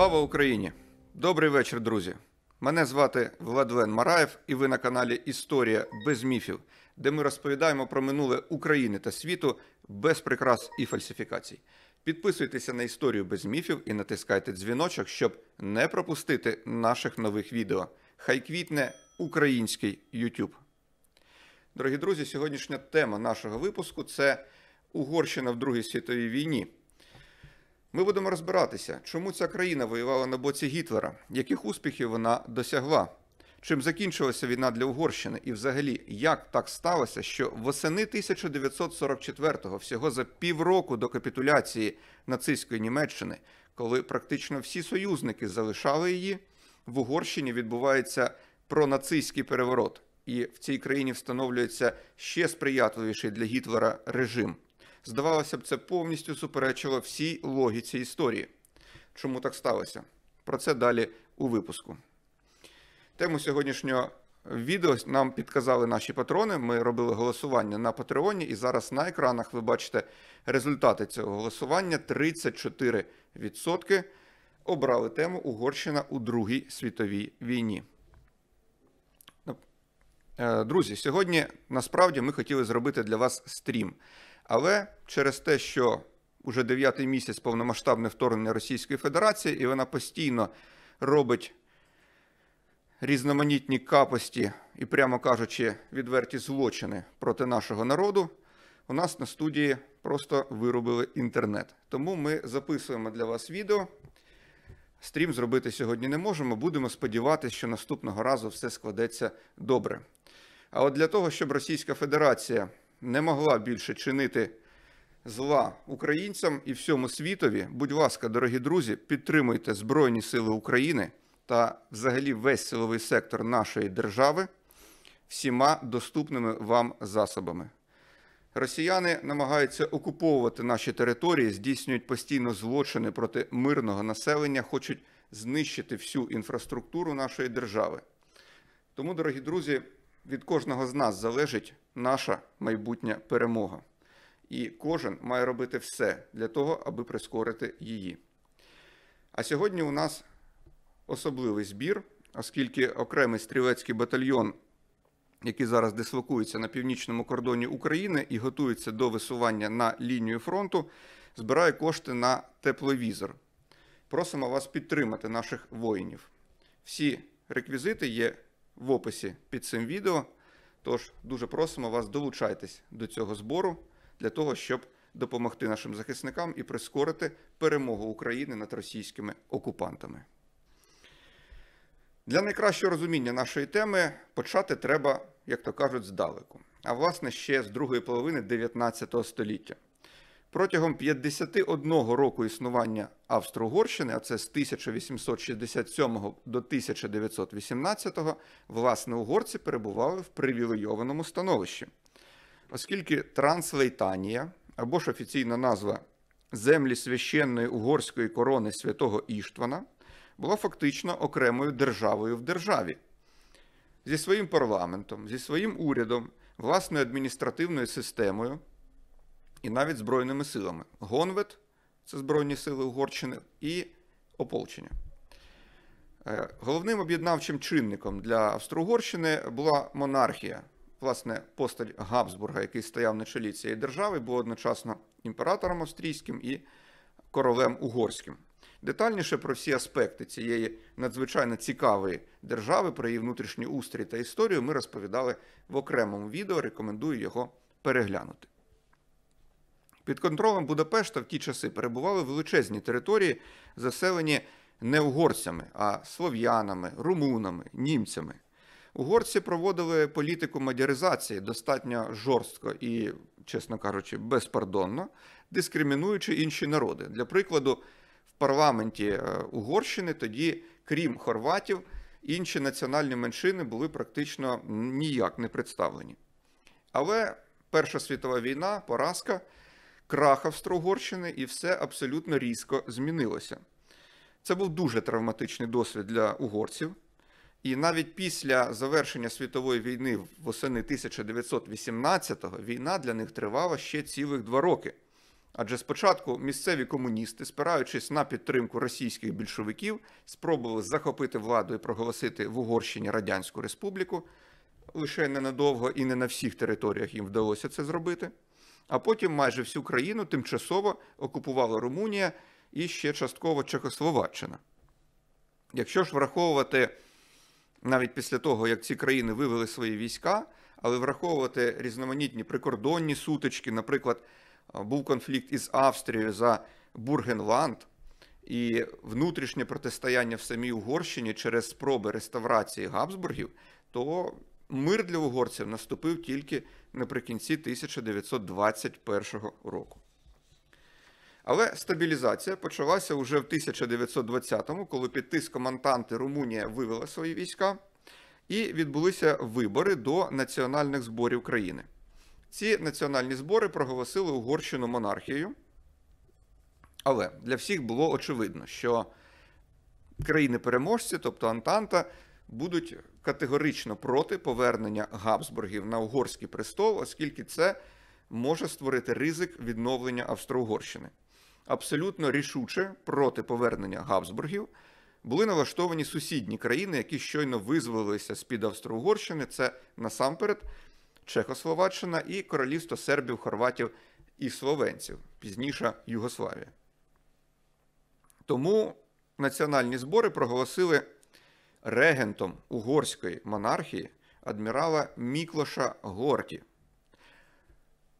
Слава Україні! Добрий вечір, друзі! Мене звати Владлен Мараєв, і ви на каналі Історія без міфів, де ми розповідаємо про минуле України та світу без прикрас і фальсифікацій. Підписуйтеся на історію без міфів і натискайте дзвіночок, щоб не пропустити наших нових відео. Хай квітне український YouTube. Дорогі друзі, сьогоднішня тема нашого випуску це Угорщина в Другій світовій війні. Ми будемо розбиратися, чому ця країна воювала на боці Гітлера, яких успіхів вона досягла, чим закінчилася війна для Угорщини, і взагалі, як так сталося, що восени 1944-го, всього за півроку до капітуляції нацистської Німеччини, коли практично всі союзники залишали її, в Угорщині відбувається пронацистський переворот, і в цій країні встановлюється ще сприятливіший для Гітлера режим. Здавалося б, це повністю суперечило всій логіці історії. Чому так сталося? Про це далі у випуску. Тему сьогоднішнього відео нам підказали наші патрони. Ми робили голосування на Патреоні, і зараз на екранах ви бачите результати цього голосування: 34% обрали тему Угорщина у Другій світовій війні. Е, друзі, сьогодні насправді ми хотіли зробити для вас стрім. Але через те, що уже дев'ятий місяць повномасштабне вторгнення Російської Федерації, і вона постійно робить різноманітні капості і, прямо кажучи, відверті злочини проти нашого народу, у нас на студії просто виробили інтернет. Тому ми записуємо для вас відео. Стрім зробити сьогодні не можемо. Будемо сподіватися, що наступного разу все складеться добре. А от для того, щоб Російська Федерація не могла більше чинити зла українцям і всьому світові. Будь ласка, дорогі друзі, підтримуйте Збройні Сили України та взагалі весь силовий сектор нашої держави всіма доступними вам засобами. Росіяни намагаються окуповувати наші території, здійснюють постійно злочини проти мирного населення, хочуть знищити всю інфраструктуру нашої держави. Тому, дорогі друзі від кожного з нас залежить наша майбутня перемога. І кожен має робити все для того, аби прискорити її. А сьогодні у нас особливий збір, оскільки окремий стрілецький батальйон, який зараз дислокується на північному кордоні України і готується до висування на лінію фронту, збирає кошти на тепловізор. Просимо вас підтримати наших воїнів. Всі реквізити є в описі під цим відео. Тож дуже просимо вас долучайтесь до цього збору для того, щоб допомогти нашим захисникам і прискорити перемогу України над російськими окупантами. Для найкращого розуміння нашої теми почати треба, як то кажуть, здалеку, а власне ще з другої половини 19 століття протягом 51 року існування Австро-Угорщини, а це з 1867 до 1918, власне, угорці перебували в привілейованому становищі, оскільки Транслейтанія або ж офіційна назва землі священної угорської корони святого Іштвана була фактично окремою державою в державі. Зі своїм парламентом, зі своїм урядом, власною адміністративною системою, і навіть збройними силами. Гонвет це Збройні сили Угорщини і ополчення. Е, головним об'єднавчим чинником для Австро-Угорщини була монархія, власне, постать Габсбурга, який стояв на чолі цієї держави, був одночасно імператором австрійським і королем угорським. Детальніше про всі аспекти цієї надзвичайно цікавої держави, про її внутрішній устрій та історію ми розповідали в окремому відео. Рекомендую його переглянути. Під контролем Будапешта в ті часи перебували величезні території, заселені не угорцями, а слов'янами, румунами, німцями. Угорці проводили політику мадяризації достатньо жорстко і, чесно кажучи, безпардонно, дискримінуючи інші народи. Для прикладу, в парламенті е, Угорщини тоді, крім хорватів, інші національні меншини були практично ніяк не представлені. Але Перша світова війна, поразка крах Австро-Угорщини, і все абсолютно різко змінилося. Це був дуже травматичний досвід для угорців. І навіть після завершення світової війни восени 1918-го війна для них тривала ще цілих два роки. Адже спочатку місцеві комуністи, спираючись на підтримку російських більшовиків, спробували захопити владу і проголосити в Угорщині Радянську Республіку. Лише ненадовго і не на всіх територіях їм вдалося це зробити а потім майже всю країну тимчасово окупувала Румунія і ще частково Чехословаччина. Якщо ж враховувати навіть після того, як ці країни вивели свої війська, але враховувати різноманітні прикордонні сутички, наприклад, був конфлікт із Австрією за Бургенланд і внутрішнє протистояння в самій Угорщині через спроби реставрації Габсбургів, то мир для угорців наступив тільки наприкінці 1921 року. Але стабілізація почалася уже в 1920-му, коли під тиском Антанти Румунія вивела свої війська, і відбулися вибори до національних зборів країни. Ці національні збори проголосили Угорщину монархією. Але для всіх було очевидно, що країни-переможці, тобто Антанта, будуть категорично проти повернення Габсбургів на угорський престол, оскільки це може створити ризик відновлення Австро-Угорщини. Абсолютно рішуче проти повернення Габсбургів були налаштовані сусідні країни, які щойно визволилися з під Австро-Угорщини. Це насамперед Чехословаччина і Королівство сербів, хорватів і словенців, пізніше Югославія. Тому національні збори проголосили регентом угорської монархії адмірала Міклоша Горті.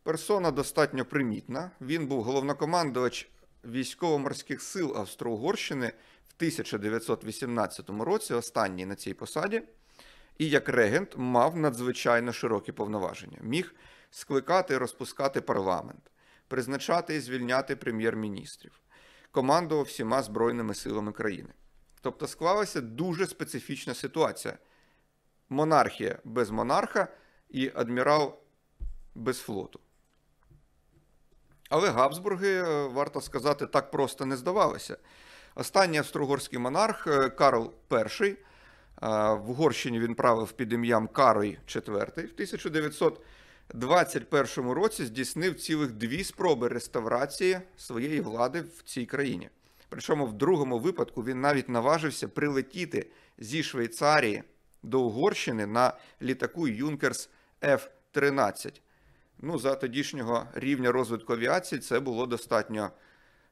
Персона достатньо примітна. Він був головнокомандувач військово-морських сил Австро-Угорщини в 1918 році, останній на цій посаді, і як регент мав надзвичайно широкі повноваження. Міг скликати і розпускати парламент, призначати і звільняти прем'єр-міністрів, командував всіма збройними силами країни. Тобто склалася дуже специфічна ситуація: монархія без монарха і адмірал без флоту. Але Габсбурги, е, варто сказати, так просто не здавалися. Останній австрогорський монарх е, Карл І. Е, в Угорщині він правив під ім'ям Карой IV. В 1921 році здійснив цілих дві спроби реставрації своєї влади в цій країні. Причому в другому випадку він навіть наважився прилетіти зі Швейцарії до Угорщини на літаку Юнкерс F-13. Ну, за тодішнього рівня розвитку авіації це було достатньо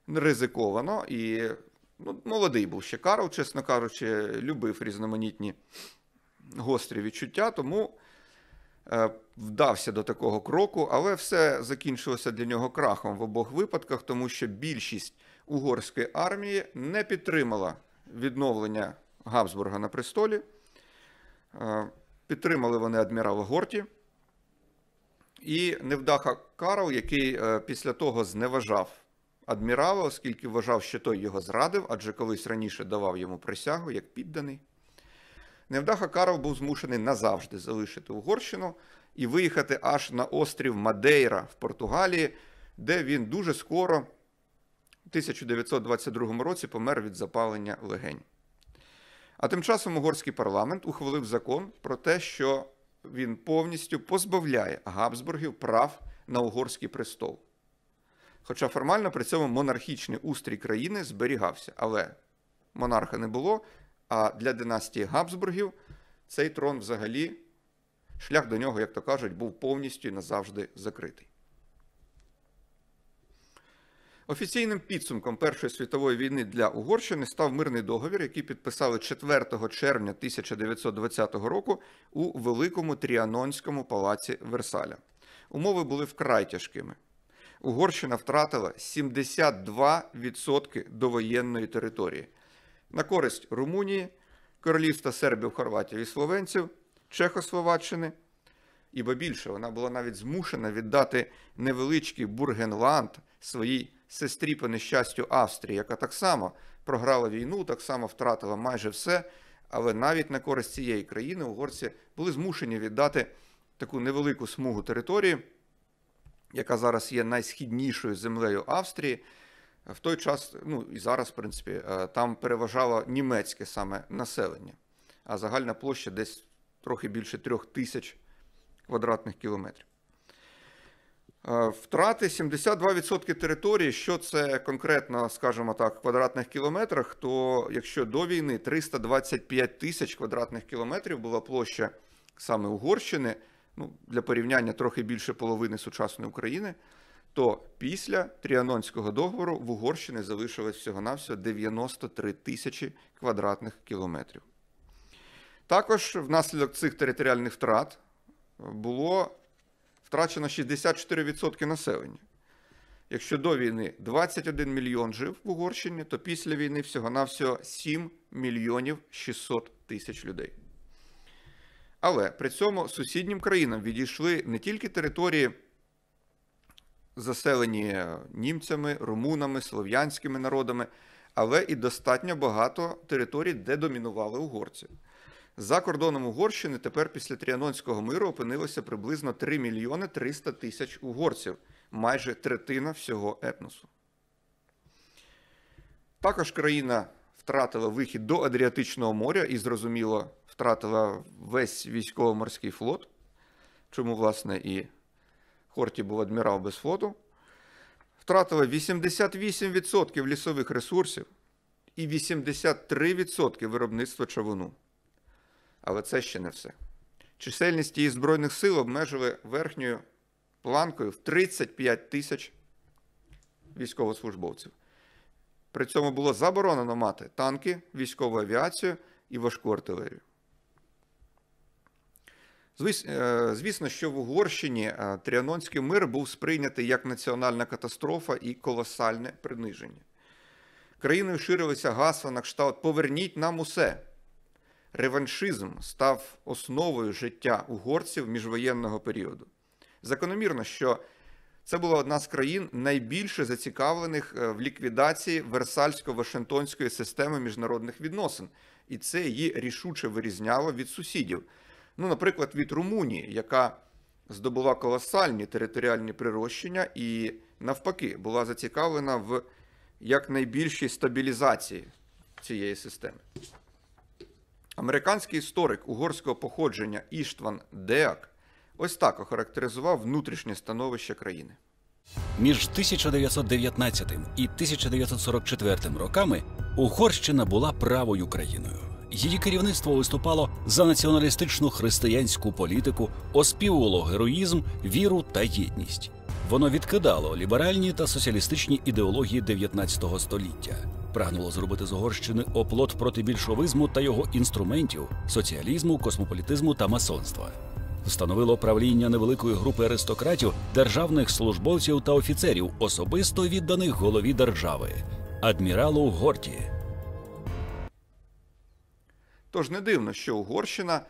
ризиковано і ну, молодий був ще Карл, чесно кажучи, любив різноманітні гострі відчуття, тому е, вдався до такого кроку, але все закінчилося для нього крахом в обох випадках, тому що більшість угорської армії не підтримала відновлення Габсбурга на престолі. Е, підтримали вони адмірала Горті. І невдаха Карл, який е, після того зневажав адмірала, оскільки вважав, що той його зрадив, адже колись раніше давав йому присягу як підданий. Невдаха Карл був змушений назавжди залишити Угорщину і виїхати аж на острів Мадейра в Португалії, де він дуже скоро 1922 році помер від запалення легень. А тим часом угорський парламент ухвалив закон про те, що він повністю позбавляє Габсбургів прав на угорський престол. Хоча формально при цьому монархічний устрій країни зберігався, але монарха не було. А для династії Габсбургів цей трон взагалі, шлях до нього, як то кажуть, був повністю і назавжди закритий. Офіційним підсумком Першої світової війни для Угорщини став мирний договір, який підписали 4 червня 1920 року у великому Тріанонському палаці Версаля. Умови були вкрай тяжкими. Угорщина втратила 72% довоєнної території на користь Румунії, королівства сербів, хорватів і словенців, Чехословаччини. ібо більше вона була навіть змушена віддати невеличкий Бургенланд своїй сестрі по нещастю Австрії, яка так само програла війну, так само втратила майже все. Але навіть на користь цієї країни угорці були змушені віддати таку невелику смугу території, яка зараз є найсхіднішою землею Австрії. В той час, ну і зараз, в принципі, е, там переважало німецьке саме населення, а загальна площа десь трохи більше трьох тисяч квадратних кілометрів. Е, втрати 72% території. Що це конкретно, скажімо так, в квадратних кілометрах? То якщо до війни 325 тисяч квадратних кілометрів була площа саме Угорщини, ну для порівняння трохи більше половини сучасної України, то після Тріанонського договору в Угорщині залишилось всього-навсього 93 тисячі квадратних кілометрів. Також внаслідок цих територіальних втрат було втрачено 64% населення. Якщо до війни 21 мільйон жив в Угорщині, то після війни всього-навсього 7 мільйонів 600 тисяч людей. Але при цьому сусіднім країнам відійшли не тільки території, заселені німцями, румунами, слов'янськими народами, але і достатньо багато територій, де домінували угорці. За кордоном Угорщини тепер після Тріанонського миру опинилося приблизно 3 мільйони 300 тисяч угорців, майже третина всього етносу. Також країна втратила вихід до Адріатичного моря і, зрозуміло, втратила весь військово-морський флот, чому, власне, і Хорті був адмірал без флоту. Втратила 88% лісових ресурсів і 83% виробництва чавуну. Але це ще не все. Чисельність її Збройних сил обмежили верхньою планкою в 35 тисяч військовослужбовців. При цьому було заборонено мати танки, військову авіацію і важку артилерію. Е, звісно, що в Угорщині е, Тріанонський мир був сприйнятий як національна катастрофа і колосальне приниження. Країною ширилися гасла на кшталт Поверніть нам усе реваншизм став основою життя угорців міжвоєнного періоду. Закономірно, що це була одна з країн найбільше зацікавлених е, в ліквідації Версальсько-Вашингтонської системи міжнародних відносин, і це її рішуче вирізняло від сусідів. Ну, наприклад, від Румунії, яка здобула колосальні територіальні прирощення і, навпаки, була зацікавлена в якнайбільшій стабілізації цієї системи. Американський історик угорського походження Іштван Деак ось так охарактеризував внутрішнє становище країни. Між 1919 і 1944 роками Угорщина була правою країною. Її керівництво виступало за націоналістичну християнську політику, оспівувало героїзм, віру та єдність. Воно відкидало ліберальні та соціалістичні ідеології 19 століття прагнуло зробити з Угорщини оплот проти більшовизму та його інструментів соціалізму, космополітизму та масонства. Встановило правління невеликої групи аристократів, державних службовців та офіцерів, особисто відданих голові держави, адміралу Горті. Тож не дивно, що Угорщина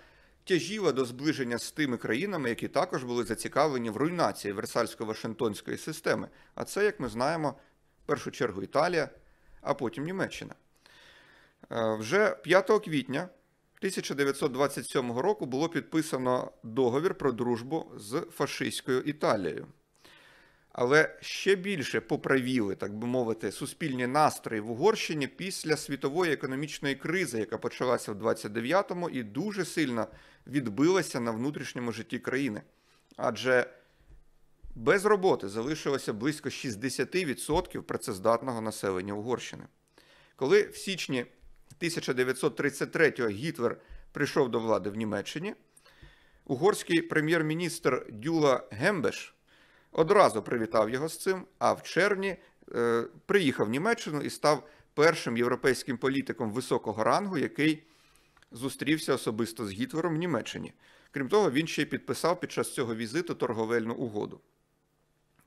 тяжіла до зближення з тими країнами, які також були зацікавлені в руйнації Версальсько-Вашингтонської системи. А це, як ми знаємо, в першу чергу Італія, а потім Німеччина. Е, вже 5 квітня 1927 року було підписано договір про дружбу з фашистською Італією. Але ще більше поправіли, так би мовити, суспільні настрої в Угорщині після світової економічної кризи, яка почалася в 29-му і дуже сильно відбилася на внутрішньому житті країни. Адже без роботи залишилося близько 60% працездатного населення Угорщини. Коли в січні 1933-го Гітлер прийшов до влади в Німеччині, угорський прем'єр-міністр Дюла Гембеш одразу привітав його з цим, а в червні е, приїхав в Німеччину і став першим європейським політиком високого рангу, який зустрівся особисто з Гітлером в Німеччині. Крім того, він ще й підписав під час цього візиту торговельну угоду.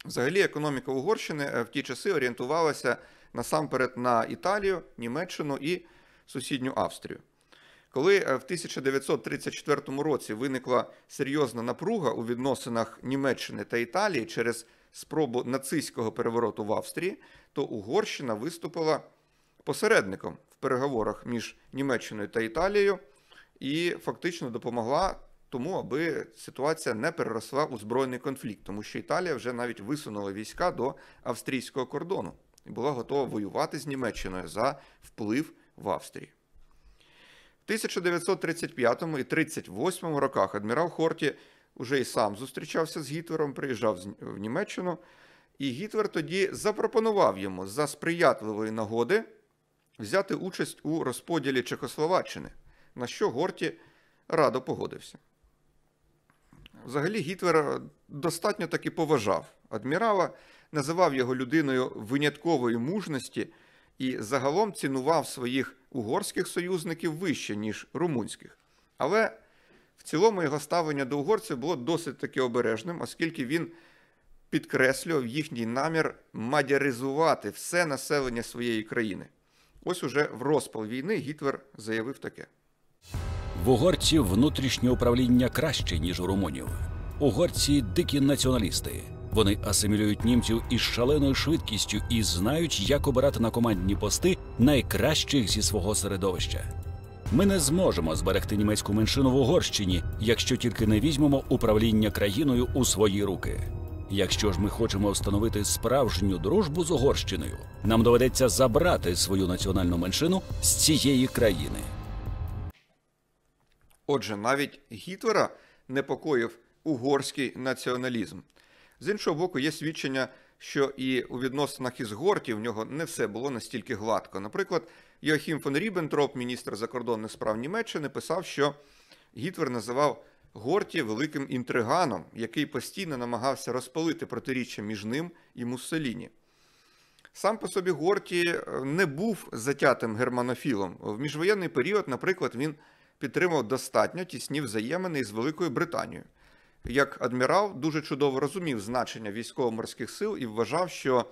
Взагалі, економіка Угорщини е, в ті часи орієнтувалася насамперед на Італію, Німеччину і сусідню Австрію. Коли е, в 1934 році виникла серйозна напруга у відносинах Німеччини та Італії через спробу нацистського перевороту в Австрії, то Угорщина виступила посередником в переговорах між Німеччиною та Італією і фактично допомогла тому, аби ситуація не переросла у збройний конфлікт, тому що Італія вже навіть висунула війська до австрійського кордону і була готова воювати з Німеччиною за вплив в Австрії. В 1935 і 38 роках адмірал Хорті уже і сам зустрічався з Гітлером, приїжджав в Німеччину, і Гітлер тоді запропонував йому за сприятливої нагоди взяти участь у розподілі Чехословаччини, на що Горті радо погодився. Взагалі, Гітлер е, достатньо таки поважав адмірала, називав його людиною виняткової мужності і загалом цінував своїх угорських союзників вище, ніж румунських. Але в цілому його ставлення до угорців було досить таки обережним, оскільки він підкреслював їхній намір мадяризувати все населення своєї країни. Ось уже в розпал війни Гітлер заявив таке. В угорців внутрішнє управління краще ніж у румунів. Угорці дикі націоналісти. Вони асимілюють німців із шаленою швидкістю і знають, як обирати на командні пости найкращих зі свого середовища. Ми не зможемо зберегти німецьку меншину в Угорщині, якщо тільки не візьмемо управління країною у свої руки. Якщо ж ми хочемо встановити справжню дружбу з Угорщиною, нам доведеться забрати свою національну меншину з цієї країни. Отже, навіть Гітлера непокоїв угорський націоналізм. З іншого боку, є свідчення, що і у відносинах із Горті в нього не все було настільки гладко. Наприклад, Йохім фон Рібентроп, міністр закордонних справ Німеччини, писав, що Гітлер називав Горті великим інтриганом, який постійно намагався розпалити протиріччя між ним і Муссоліні. Сам по собі Горті е, не був затятим германофілом. В міжвоєнний період, наприклад, він підтримав достатньо тісні взаємини із Великою Британією. Як адмірал дуже чудово розумів значення військово-морських сил і вважав, що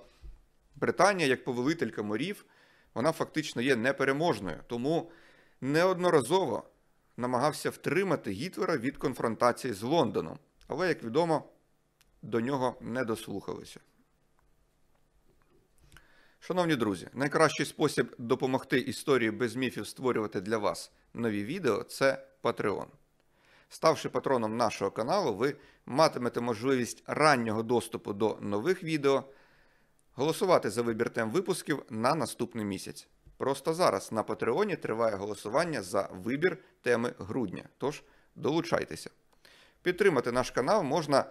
Британія, як повелителька морів, вона фактично є непереможною, тому неодноразово намагався втримати Гітлера від конфронтації з Лондоном. Але, як відомо, до нього не дослухалися. Шановні друзі, найкращий спосіб допомогти історії без міфів створювати для вас нові відео це Patreon. Ставши патроном нашого каналу, ви матимете можливість раннього доступу до нових відео, голосувати за вибір тем випусків на наступний місяць. Просто зараз на Патреоні триває голосування за вибір теми грудня. Тож долучайтеся. Підтримати наш канал можна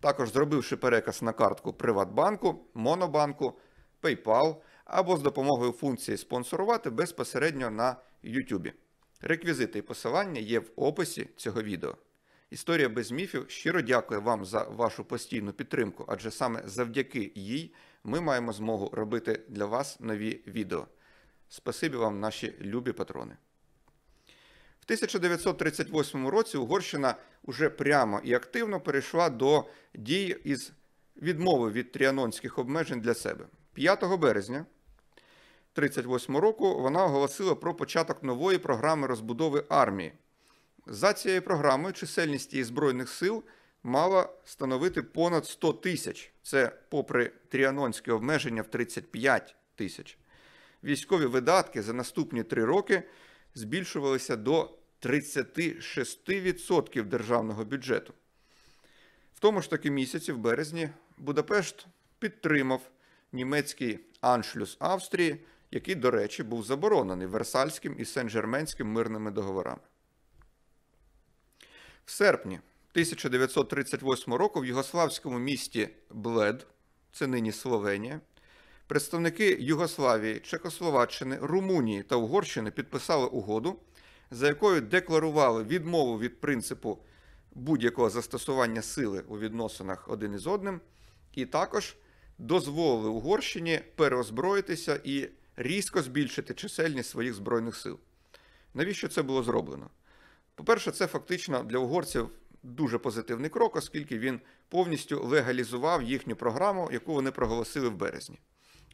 також зробивши переказ на картку Приватбанку, Монобанку. PayPal або з допомогою функції спонсорувати безпосередньо на YouTube. Реквізити і посилання є в описі цього відео. Історія без міфів щиро дякує вам за вашу постійну підтримку, адже саме завдяки їй ми маємо змогу робити для вас нові відео. Спасибі вам, наші любі патрони. В 1938 році Угорщина уже прямо і активно перейшла до дій із відмови від тріанонських обмежень для себе. 5 березня 1938 року вона оголосила про початок нової програми розбудови армії. За цією програмою чисельність її Збройних сил мала становити понад 100 тисяч. Це попри тріанонське обмеження в 35 тисяч. Військові видатки за наступні три роки збільшувалися до 36% державного бюджету. В тому ж таки місяці, в березні, Будапешт підтримав німецький аншлюс Австрії, який, до речі, був заборонений Версальським і Сен-Жерменським мирними договорами. В серпні 1938 року в югославському місті Блед, це нині Словенія, представники Югославії, Чехословаччини, Румунії та Угорщини підписали угоду, за якою декларували відмову від принципу будь-якого застосування сили у відносинах один із одним, і також дозволили Угорщині переозброїтися і різко збільшити чисельність своїх збройних сил. Навіщо це було зроблено? По-перше, це фактично для угорців дуже позитивний крок, оскільки він повністю легалізував їхню програму, яку вони проголосили в березні.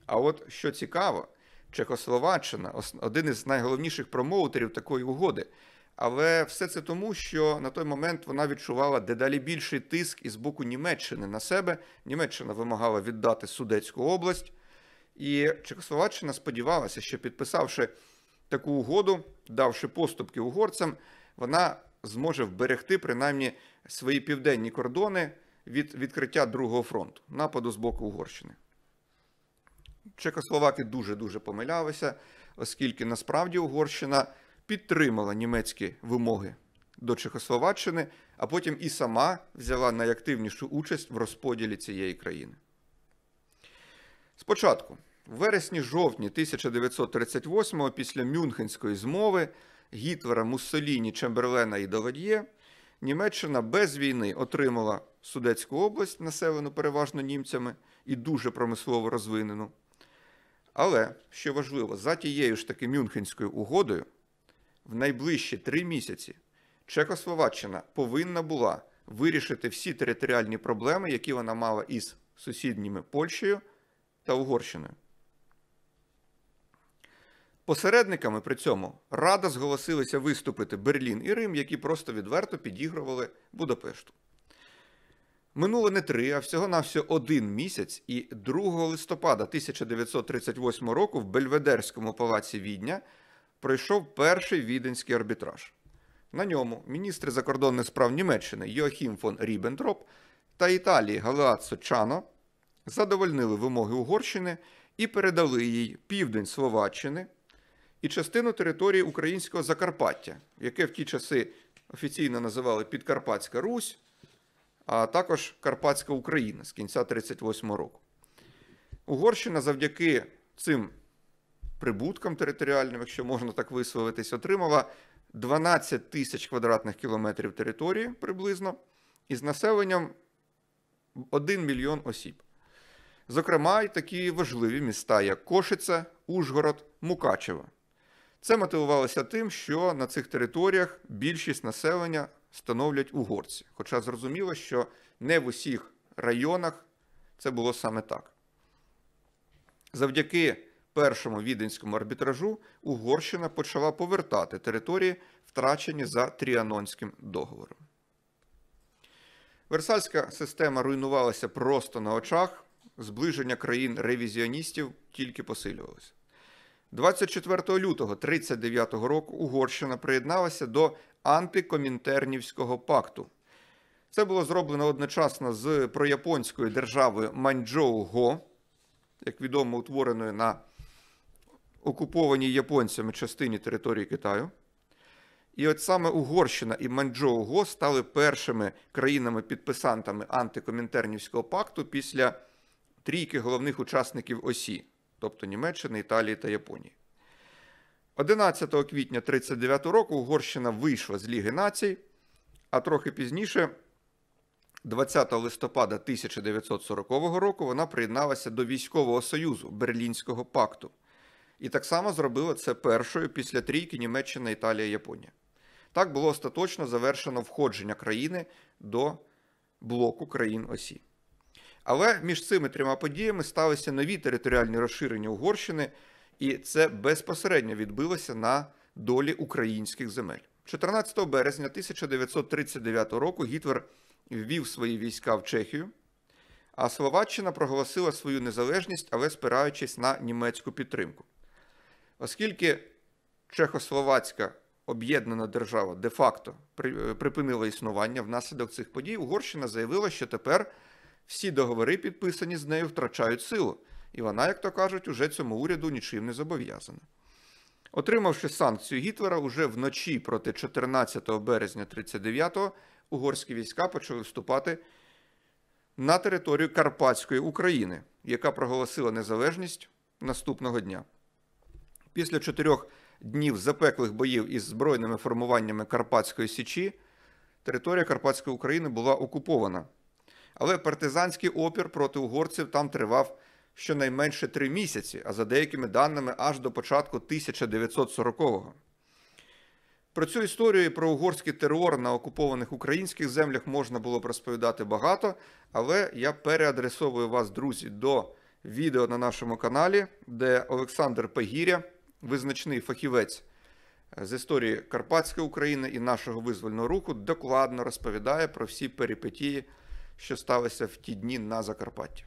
А от що цікаво, Чехословаччина, один із найголовніших промоутерів такої угоди, але все це тому, що на той момент вона відчувала дедалі більший тиск із боку Німеччини на себе. Німеччина вимагала віддати Судецьку область, і Чехословаччина сподівалася, що підписавши таку угоду, давши поступки угорцям, вона зможе вберегти принаймні свої південні кордони від відкриття другого фронту нападу з боку Угорщини. Чехословаки дуже дуже помилялися, оскільки насправді Угорщина підтримала німецькі вимоги до Чехословаччини, а потім і сама взяла найактивнішу участь в розподілі цієї країни. Спочатку, в вересні-жовтні 1938-го, після Мюнхенської змови Гітлера, Муссоліні, Чемберлена і Довад'є, Німеччина без війни отримала Судецьку область, населену переважно німцями і дуже промислово розвинену. Але, що важливо, за тією ж таки Мюнхенською угодою в найближчі три місяці Чехословаччина повинна була вирішити всі територіальні проблеми, які вона мала із сусідніми Польщею та Угорщиною. Посередниками при цьому Рада зголосилася виступити Берлін і Рим, які просто відверто підігрували Будапешту. Минуло не три, а всього-навсього один місяць, і 2 листопада 1938 року в Бельведерському палаці Відня пройшов перший віденський арбітраж. На ньому міністри закордонних справ Німеччини Йоахім фон Рібентроп та Італії Галеаццо Чано задовольнили вимоги Угорщини і передали їй південь Словаччини і частину території українського Закарпаття, яке в ті часи офіційно називали Підкарпатська Русь, а також Карпатська Україна з кінця 38 року. Угорщина завдяки цим Прибуткам територіальним, якщо можна так висловитись, отримала 12 тисяч квадратних кілометрів території приблизно із населенням 1 мільйон осіб. Зокрема, й такі важливі міста, як Кошиця, Ужгород, Мукачево. Це мотивувалося тим, що на цих територіях більшість населення становлять угорці. Хоча зрозуміло, що не в усіх районах це було саме так. Завдяки першому віденському арбітражу Угорщина почала повертати території, втрачені за Тріанонським договором. Версальська система руйнувалася просто на очах. Зближення країн-ревізіоністів тільки посилювалося. 24 лютого 1939 року Угорщина приєдналася до антикомінтернівського пакту. Це було зроблено одночасно з прояпонською державою Маньчжоу-Го, як відомо, утвореною на окупованій японцями частині території Китаю. І от саме Угорщина і Манчжоуго стали першими країнами-підписантами антикомінтернівського пакту після трійки головних учасників Осі, тобто Німеччини, Італії та Японії. 11 квітня 1939 року Угорщина вийшла з Ліги націй, а трохи пізніше, 20 листопада 1940 року, вона приєдналася до Військового Союзу Берлінського пакту. І так само зробила це першою після трійки Німеччина, Італія, Японія. Так було остаточно завершено входження країни до блоку країн Осі. Але між цими трьома подіями сталися нові територіальні розширення Угорщини, і це безпосередньо відбилося на долі українських земель. 14 березня 1939 року Гітлер ввів свої війська в Чехію, а Словаччина проголосила свою незалежність, але спираючись на німецьку підтримку. Оскільки Чехословацька об'єднана держава де-факто е, припинила існування внаслідок цих подій, Угорщина заявила, що тепер всі договори, підписані з нею, втрачають силу. І вона, як то кажуть, уже цьому уряду нічим не зобов'язана. Отримавши санкцію Гітлера, уже вночі проти 14 березня 1939-го угорські війська почали вступати на територію Карпатської України, яка проголосила незалежність наступного дня. Після чотирьох днів запеклих боїв із збройними формуваннями Карпатської Січі територія Карпатської України була окупована. Але партизанський опір проти угорців там тривав щонайменше три місяці, а за деякими даними аж до початку 1940-го. Про цю історію і про угорський терор на окупованих українських землях можна було б розповідати багато, але я переадресовую вас, друзі, до відео на нашому каналі, де Олександр Пегіря визначний фахівець е, з історії Карпатської України і нашого визвольного руху, докладно розповідає про всі перипетії, що сталися в ті дні на Закарпатті.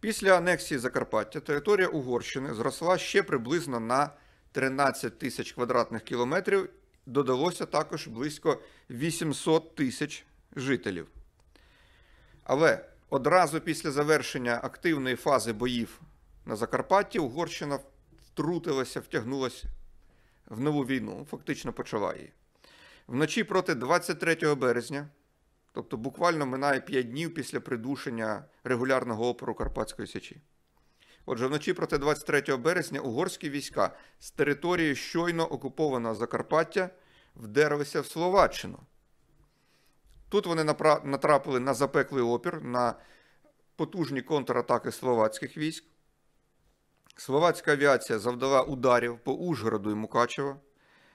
Після анексії Закарпаття територія Угорщини зросла ще приблизно на 13 тисяч квадратних кілометрів. Додалося також близько 800 тисяч жителів. Але одразу після завершення активної фази боїв на Закарпатті Угорщина втрутилася, втягнулася в нову війну, фактично почала її. Вночі проти 23 березня, тобто буквально минає 5 днів після придушення регулярного опору Карпатської Січі. Отже, вночі проти 23 березня угорські війська з території щойно окупованого Закарпаття вдерлися в Словаччину. Тут вони натрапили на запеклий опір, на потужні контратаки словацьких військ. Словацька авіація завдала ударів по Ужгороду і Мукачево,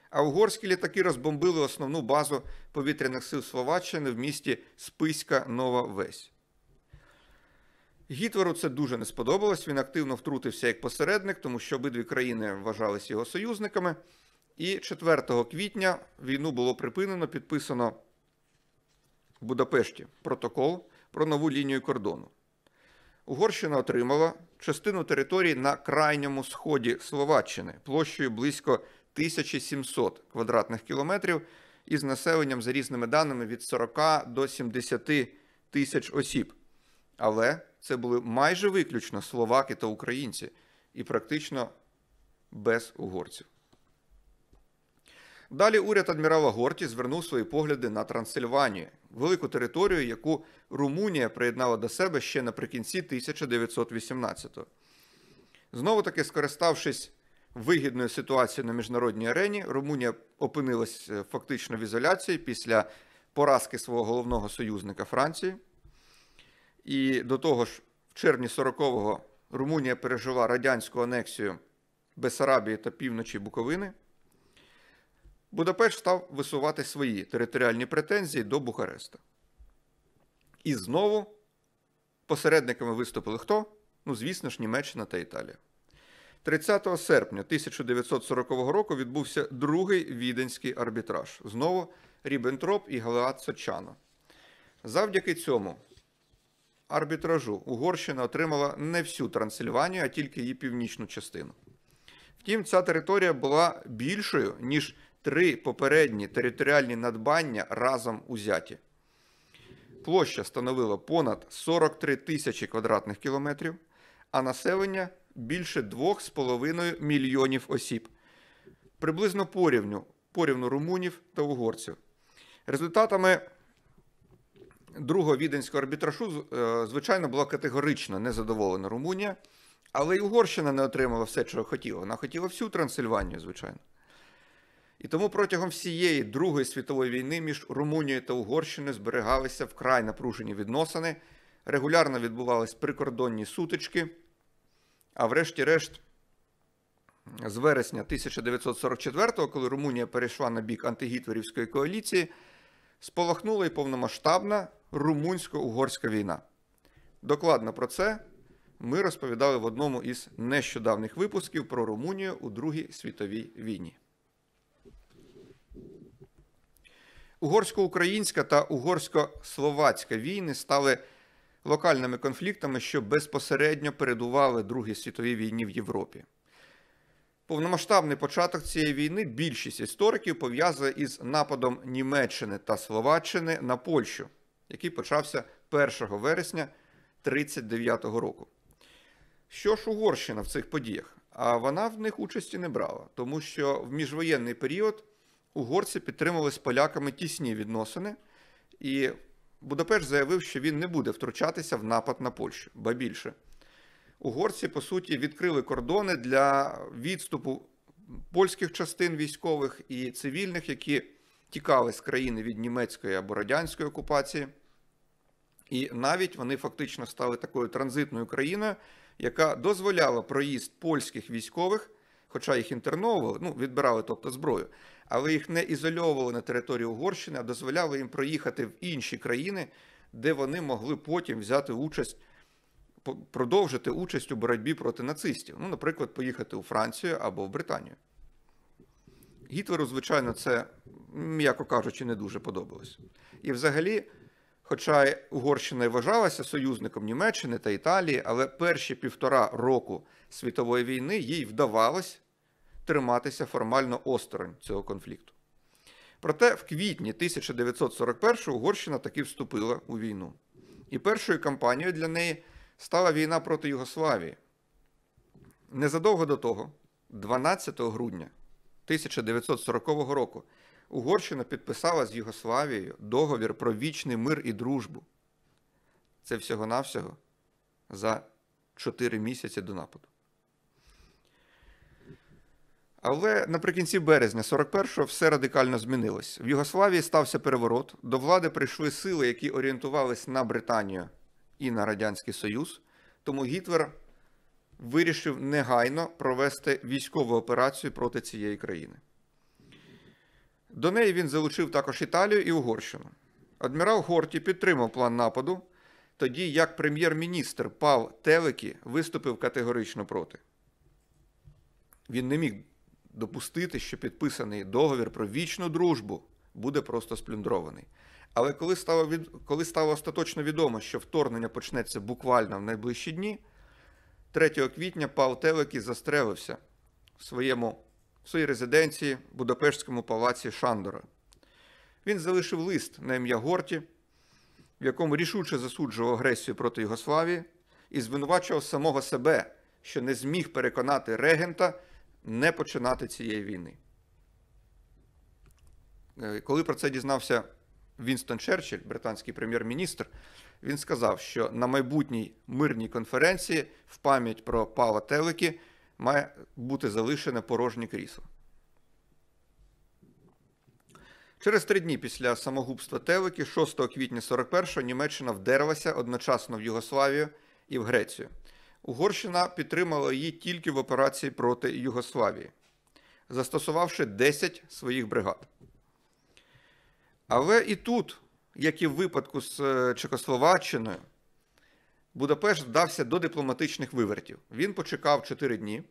а угорські літаки розбомбили основну базу повітряних сил Словаччини в місті Списька Нова Весь. Гітлеру це дуже не сподобалось. Він активно втрутився як посередник, тому що обидві країни вважалися його союзниками. І 4 квітня війну було припинено, підписано в Будапешті протокол про нову лінію кордону. Угорщина отримала частину території на крайньому сході Словаччини площею близько 1700 квадратних кілометрів із населенням за різними даними від 40 до 70 тисяч осіб. Але це були майже виключно словаки та українці і практично без угорців. Далі уряд адмірала Горті звернув свої погляди на Трансильванію, велику територію, яку Румунія приєднала до себе ще наприкінці 1918-го. Знову таки, скориставшись вигідною ситуацією на міжнародній арені, Румунія опинилась е, фактично в ізоляції після поразки свого головного союзника Франції. І до того ж, в червні 40-го Румунія пережила радянську анексію Бесарабії та півночі Буковини. Будапешт став висувати свої територіальні претензії до Бухареста. І знову посередниками виступили хто? Ну, звісно ж, Німеччина та Італія. 30 серпня 1940 року відбувся другий віденський арбітраж. Знову Рібентроп і Галеат Сочано. Завдяки цьому арбітражу Угорщина отримала не всю Трансильванію, а тільки її північну частину. Втім, ця територія була більшою, ніж три попередні територіальні надбання разом узяті. Площа становила понад 43 тисячі квадратних кілометрів, а населення більше 2,5 мільйонів осіб, приблизно порівну, порівну румунів та угорців. Результатами другого віденського арбітражу, е, звичайно, була категорично незадоволена Румунія, але й Угорщина не отримала все, чого хотіла. Вона хотіла всю Трансильванію, звичайно. І тому протягом всієї Другої світової війни між Румунією та Угорщиною зберігалися вкрай напружені відносини, регулярно відбувались прикордонні сутички. А врешті-решт, з вересня 1944-го, коли Румунія перейшла на бік антигітлерівської коаліції, сполахнула і повномасштабна румунсько-угорська війна. Докладно про це ми розповідали в одному із нещодавніх випусків про Румунію у Другій світовій війні. Угорсько-українська та угорсько-словацька війни стали локальними конфліктами, що безпосередньо передували Другій світовій війні в Європі. Повномасштабний початок цієї війни більшість істориків пов'язує із нападом Німеччини та Словаччини на Польщу, який почався 1 вересня 1939 року. Що ж Угорщина в цих подіях? А вона в них участі не брала, тому що в міжвоєнний період угорці підтримали з поляками тісні відносини, і Будапешт заявив, що він не буде втручатися в напад на Польщу, ба більше. Угорці, по суті, відкрили кордони для відступу польських частин військових і цивільних, які тікали з країни від німецької або радянської окупації. І навіть вони фактично стали такою транзитною країною, яка дозволяла проїзд польських військових, хоча їх інтерновували, ну, відбирали, тобто зброю, але їх не ізольовували на території Угорщини, а дозволяли їм проїхати в інші країни, де вони могли потім взяти участь, продовжити участь у боротьбі проти нацистів. Ну, наприклад, поїхати у Францію або в Британію. Гітлеру, звичайно, це, м'яко кажучи, не дуже подобалось. І взагалі. Хоча Угорщина і вважалася союзником Німеччини та Італії, але перші півтора року світової війни їй вдавалось триматися формально осторонь цього конфлікту. Проте в квітні 1941 Угорщина таки вступила у війну. І першою кампанією для неї стала війна проти Югославії. Незадовго до того, 12 грудня 1940 року, Угорщина підписала з Югославією договір про вічний мир і дружбу. Це всього-навсього за 4 місяці до нападу. Але наприкінці березня 41-го все радикально змінилось. В Югославії стався переворот. До влади прийшли сили, які орієнтувались на Британію і на Радянський Союз. Тому Гітлер вирішив негайно провести військову операцію проти цієї країни. До неї він залучив також Італію і Угорщину. Адмірал Горті підтримав план нападу, тоді як прем'єр-міністр Пав Телекі виступив категорично проти. Він не міг допустити, що підписаний договір про вічну дружбу буде просто сплюндрований. Але коли стало від... коли стало остаточно відомо, що вторгнення почнеться буквально в найближчі дні, 3 квітня Пал Телекі застрелився в, своєму... в своїй резиденції в Будапештському палаці Шандора. Він залишив лист на ім'я Горті, в якому рішуче засуджував агресію проти Югославії і звинувачував самого себе, що не зміг переконати регента не починати цієї війни. Е, коли про це дізнався Вінстон Черчилль, британський прем'єр-міністр, він сказав, що на майбутній мирній конференції в пам'ять про Пала Телики має бути залишене порожнє крісло. Через три дні після самогубства Телики, 6 квітня 41-го, Німеччина вдерлася одночасно в Югославію і в Грецію. Угорщина підтримала її тільки в операції проти Югославії, застосувавши 10 своїх бригад. Але і тут, як і в випадку з е, Чехословаччиною, Будапешт вдався до дипломатичних вивертів. Він почекав 4 дні,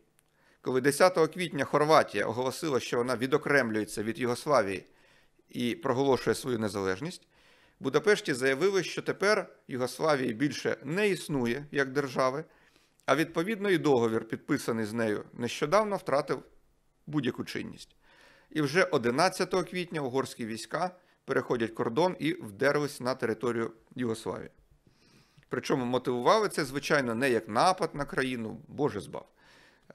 коли 10 квітня Хорватія оголосила, що вона відокремлюється від Югославії і проголошує свою незалежність. Будапешті заявили, що тепер Югославії більше не існує як держави. А відповідно, і договір, підписаний з нею, нещодавно втратив будь-яку чинність. І вже 11 квітня угорські війська переходять кордон і вдерлись на територію Югославії. Причому мотивували це, звичайно, не як напад на країну, Боже збав.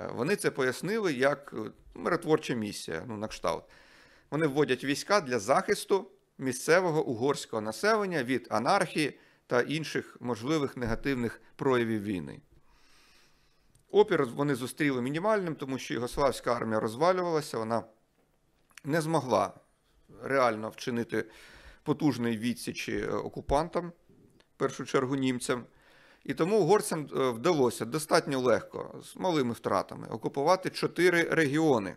Е, вони це пояснили як е, миротворча місія, ну на кшталт. Вони вводять війська для захисту місцевого угорського населення від анархії та інших можливих негативних проявів війни. Опір вони зустріли мінімальним, тому що Єгославська армія розвалювалася, вона не змогла реально вчинити потужної відсічі е, окупантам, в першу чергу німцям. І тому угорцям е, вдалося достатньо легко, з малими втратами, окупувати чотири регіони.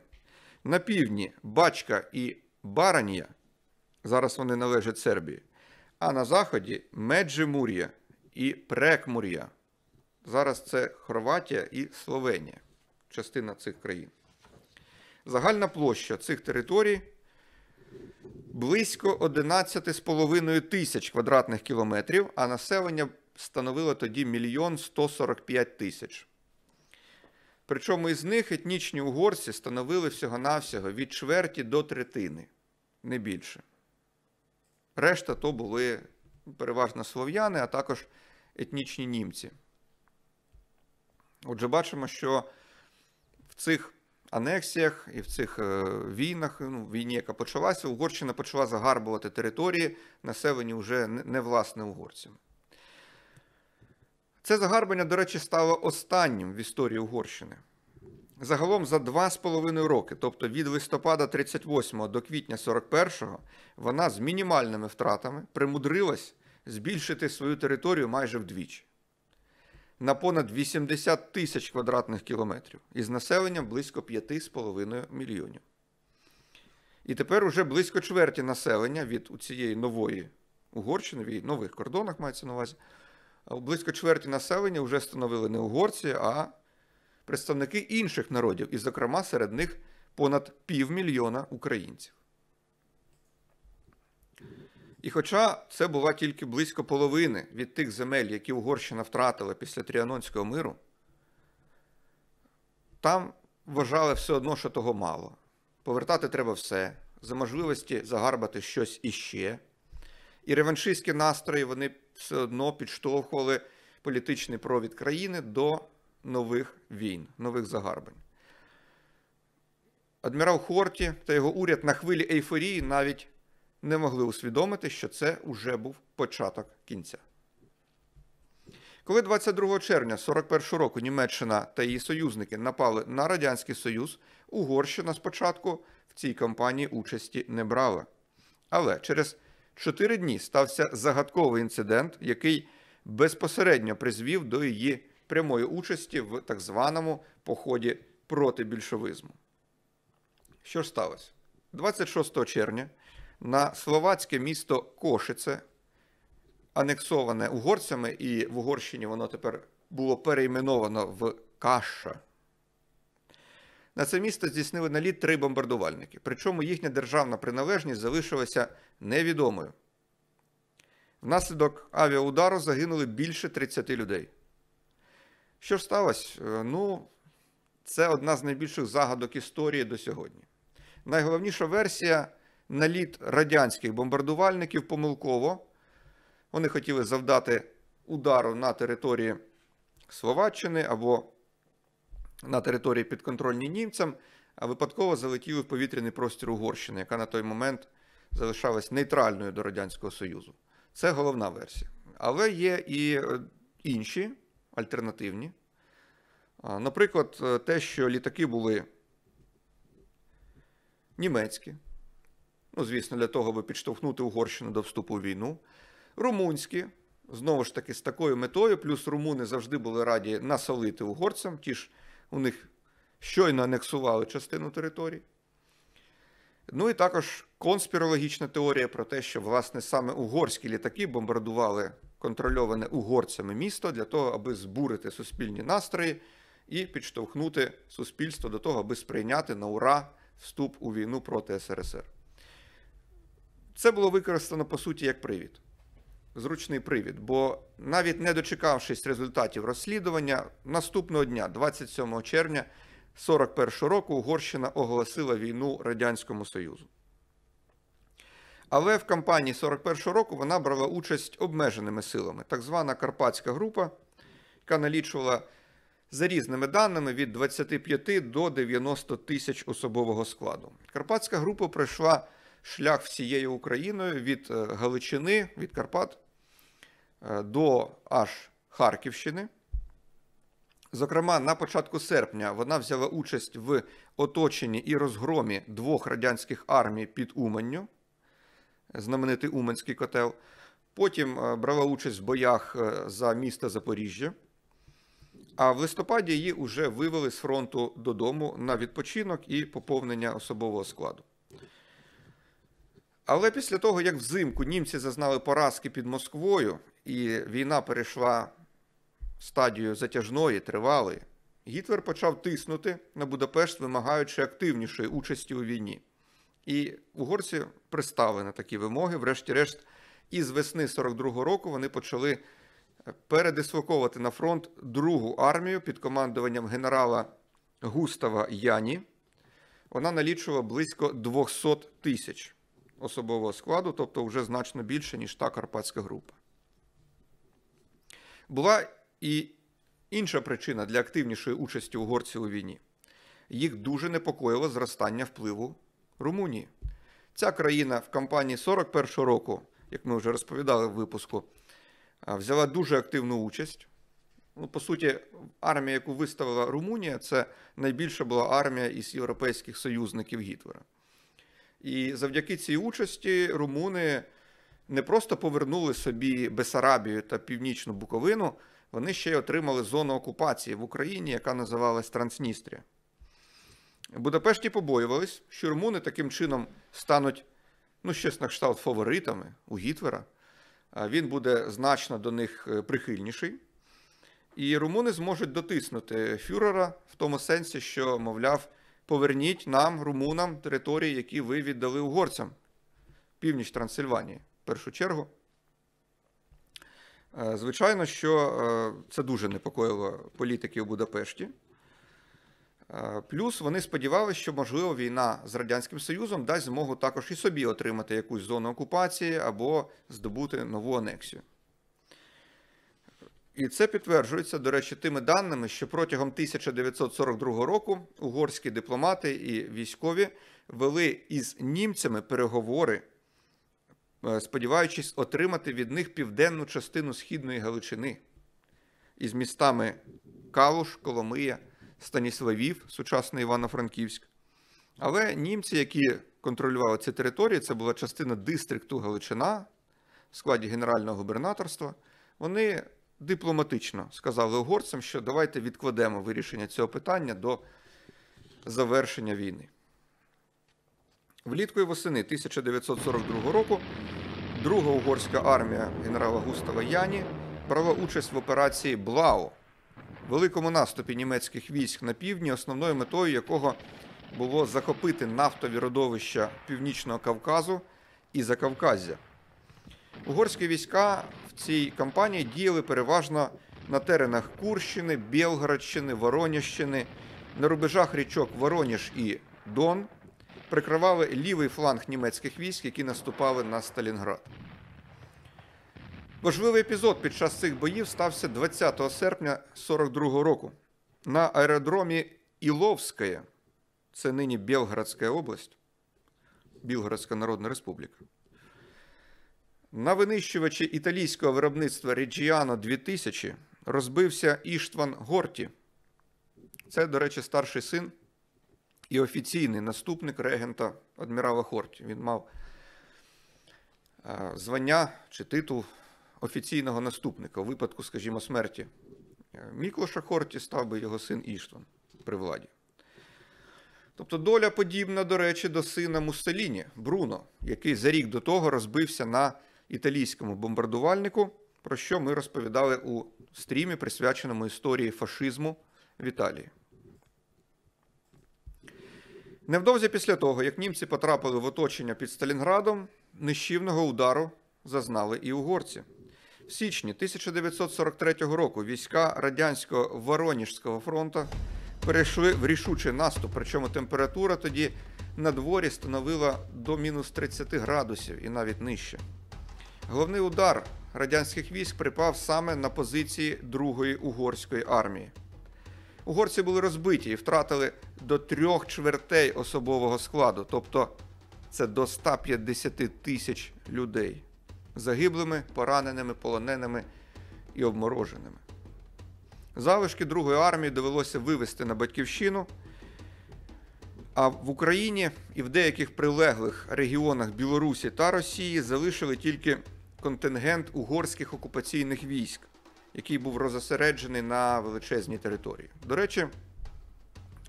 На півдні Бачка і Баранія, зараз вони належать Сербії, а на заході Меджимур'я і Прекмур'я. Зараз це Хорватія і Словенія, частина цих країн. Загальна площа цих територій близько 11,5 тисяч квадратних кілометрів, а населення становило тоді 1 145 тисяч. Причому із них етнічні угорці становили всього-навсього від чверті до третини, не більше. Решта то були переважно слов'яни, а також етнічні німці. Отже, бачимо, що в цих анексіях і в цих е, війнах, ну, війні, яка почалася, Угорщина почала загарбувати території, населені вже не власне угорцями. Це загарбання, до речі, стало останнім в історії Угорщини. Загалом за 2,5 роки, тобто від листопада 38 до квітня 41-го, вона з мінімальними втратами примудрилась збільшити свою територію майже вдвічі на понад 80 тисяч квадратних кілометрів із населенням близько 5,5 мільйонів. І тепер уже близько чверті населення від цієї нової Угорщини, в нових кордонах мається на увазі. Близько чверті населення вже становили не угорці, а представники інших народів, і, зокрема, серед них понад півмільйона українців. І хоча це була тільки близько половини від тих земель, які Угорщина втратила після Тріанонського миру, там вважали все одно, що того мало. Повертати треба все, за можливості загарбати щось іще. І реваншистські настрої вони все одно підштовхували політичний провід країни до нових війн, нових загарбань. Адмірал Хорті та його уряд на хвилі ейфорії навіть не могли усвідомити, що це уже був початок кінця. Коли 22 червня 41 року Німеччина та її союзники напали на Радянський Союз, Угорщина спочатку в цій кампанії участі не брала. Але через 4 дні стався загадковий інцидент, який безпосередньо призвів до її прямої участі в так званому поході проти більшовизму. Що ж сталося? 26 червня на словацьке місто Кошице, анексоване угорцями, і в Угорщині воно тепер було перейменовано в Каша. На це місто здійснили наліт три бомбардувальники. Причому їхня державна приналежність залишилася невідомою. Внаслідок авіаудару загинули більше 30 людей. Що ж сталося? Е, ну, це одна з найбільших загадок історії до сьогодні. Найголовніша версія наліт радянських бомбардувальників помилково. Вони хотіли завдати удару на території Словаччини або на території підконтрольній німцям, а випадково залетіли в повітряний простір Угорщини, яка на той момент залишалась нейтральною до Радянського Союзу. Це головна версія. Але є і е, інші альтернативні. Наприклад, е, те, що літаки були німецькі ну звісно, для того, аби підштовхнути Угорщину до вступу в війну, румунські. Знову ж таки, з такою метою, плюс румуни завжди були раді насолити угорцям, ті ж у них щойно анексували частину території. Ну і також конспірологічна теорія про те, що власне саме угорські літаки бомбардували контрольоване угорцями місто для того, аби збурити суспільні настрої і підштовхнути суспільство до того, аби сприйняти на ура вступ у війну проти СРСР. Це було використано по суті як привід. Зручний привід, бо навіть не дочекавшись результатів розслідування, наступного дня, 27 червня 41 го року, Угорщина оголосила війну Радянському Союзу. Але в кампанії 41 го року вона брала участь обмеженими силами, так звана Карпатська група, яка налічувала за різними даними від 25 до 90 тисяч особового складу. Карпатська група пройшла шлях всією Україною від е, Галичини, від Карпат е, до аж Харківщини. Зокрема, на початку серпня вона взяла участь в оточенні і розгромі двох радянських армій під Уменню, знаменитий Уманський котел. Потім е, брала участь в боях за місто Запоріжжя. А в листопаді її вже вивели з фронту додому на відпочинок і поповнення особового складу. Але після того, як взимку німці зазнали поразки під Москвою, і війна перейшла стадію затяжної, тривалої, Гітлер почав тиснути на Будапешт, вимагаючи активнішої участі у війні. І угорці пристали на такі вимоги. Врешті-решт, із весни 42-го року вони почали е, передислоковувати на фронт другу армію під командуванням генерала Густава Яні. Вона налічувала близько 200 тисяч особового складу, тобто вже значно більше, ніж та карпатська група. Була і інша причина для активнішої участі угорців у війні. Їх дуже непокоїло зростання впливу Румунії. Ця країна в кампанії 41-го року, як ми вже розповідали в випуску, взяла дуже активну участь. Ну, По суті, армія, яку виставила Румунія, це найбільша була армія із європейських союзників Гітлера. І завдяки цій участі румуни не просто повернули собі Бесарабію та Північну Буковину, вони ще й отримали зону окупації в Україні, яка називалась Трансністрія. Будапешті побоювались, що румуни таким чином стануть ну, щось на кшталт фаворитами у Гітлера. Він буде значно до них е, прихильніший. І румуни зможуть дотиснути фюрера в тому сенсі, що, мовляв, поверніть нам, румунам, території, які ви віддали угорцям, північ Трансильванії, в першу чергу. Е, звичайно, що е, це дуже непокоїло політиків у Будапешті. Е, плюс вони сподівалися, що можливо війна з радянським союзом дасть змогу також і собі отримати якусь зону окупації або здобути нову анексію. І це підтверджується, до речі, тими даними, що протягом 1942 року угорські дипломати і військові вели із німцями переговори, е, сподіваючись отримати від них південну частину східної Галичини із містами Калуш, Коломия, Станіславів, сучасний Івано-Франківськ. Але німці, які контролювали ці території, це була частина дистрикту Галичина в складі генерального губернаторства. Вони дипломатично сказали угорцям, що давайте відкладемо вирішення цього питання до завершення війни. Влітку і восени 1942 року друга угорська армія генерала Густава Яні брала участь в операції Блау, великому наступі німецьких військ на півдні, основною метою якого було захопити нафтові родовища Північного Кавказу і Закавказя. Угорські війська цій кампанії діяли переважно на теренах Курщини, Білгородщини, Воронящини, на рубежах річок Вороніж і Дон, прикривали лівий фланг німецьких військ, які наступали на Сталінград. Важливий епізод під час цих боїв стався 20 серпня 42 року на аеродромі Іловське, це нині Білградська область, Білградська Народна Республіка. На винищувачі італійського виробництва Reggiano 2000 розбився Іштван Горті. Це, до речі, старший син і офіційний наступник регента адмірала Хорті. Він мав е, звання чи титул офіційного наступника у випадку, скажімо, смерті е, Міклоша Хорті став би його син Іштван при владі. Тобто доля подібна, до речі, до сина Мусселіні Бруно, який за рік до того розбився на італійському бомбардувальнику, про що ми розповідали у стрімі, присвяченому історії фашизму в Італії. Невдовзі після того, як німці потрапили в оточення під Сталінградом, нищівного удару зазнали і угорці. В січні 1943 року війська Радянського Воронежського фронту перейшли в рішучий наступ, причому температура тоді на дворі становила до мінус 30 градусів і навіть нижче. Головний удар радянських військ припав саме на позиції Другої угорської армії. Угорці були розбиті і втратили до трьох чвертей особового складу, тобто це до 150 тисяч людей, загиблими, пораненими, полоненими і обмороженими. Залишки Другої армії довелося вивести на батьківщину. А в Україні і в деяких прилеглих регіонах Білорусі та Росії залишили тільки контингент угорських окупаційних військ, який був розосереджений на величезній території. До речі,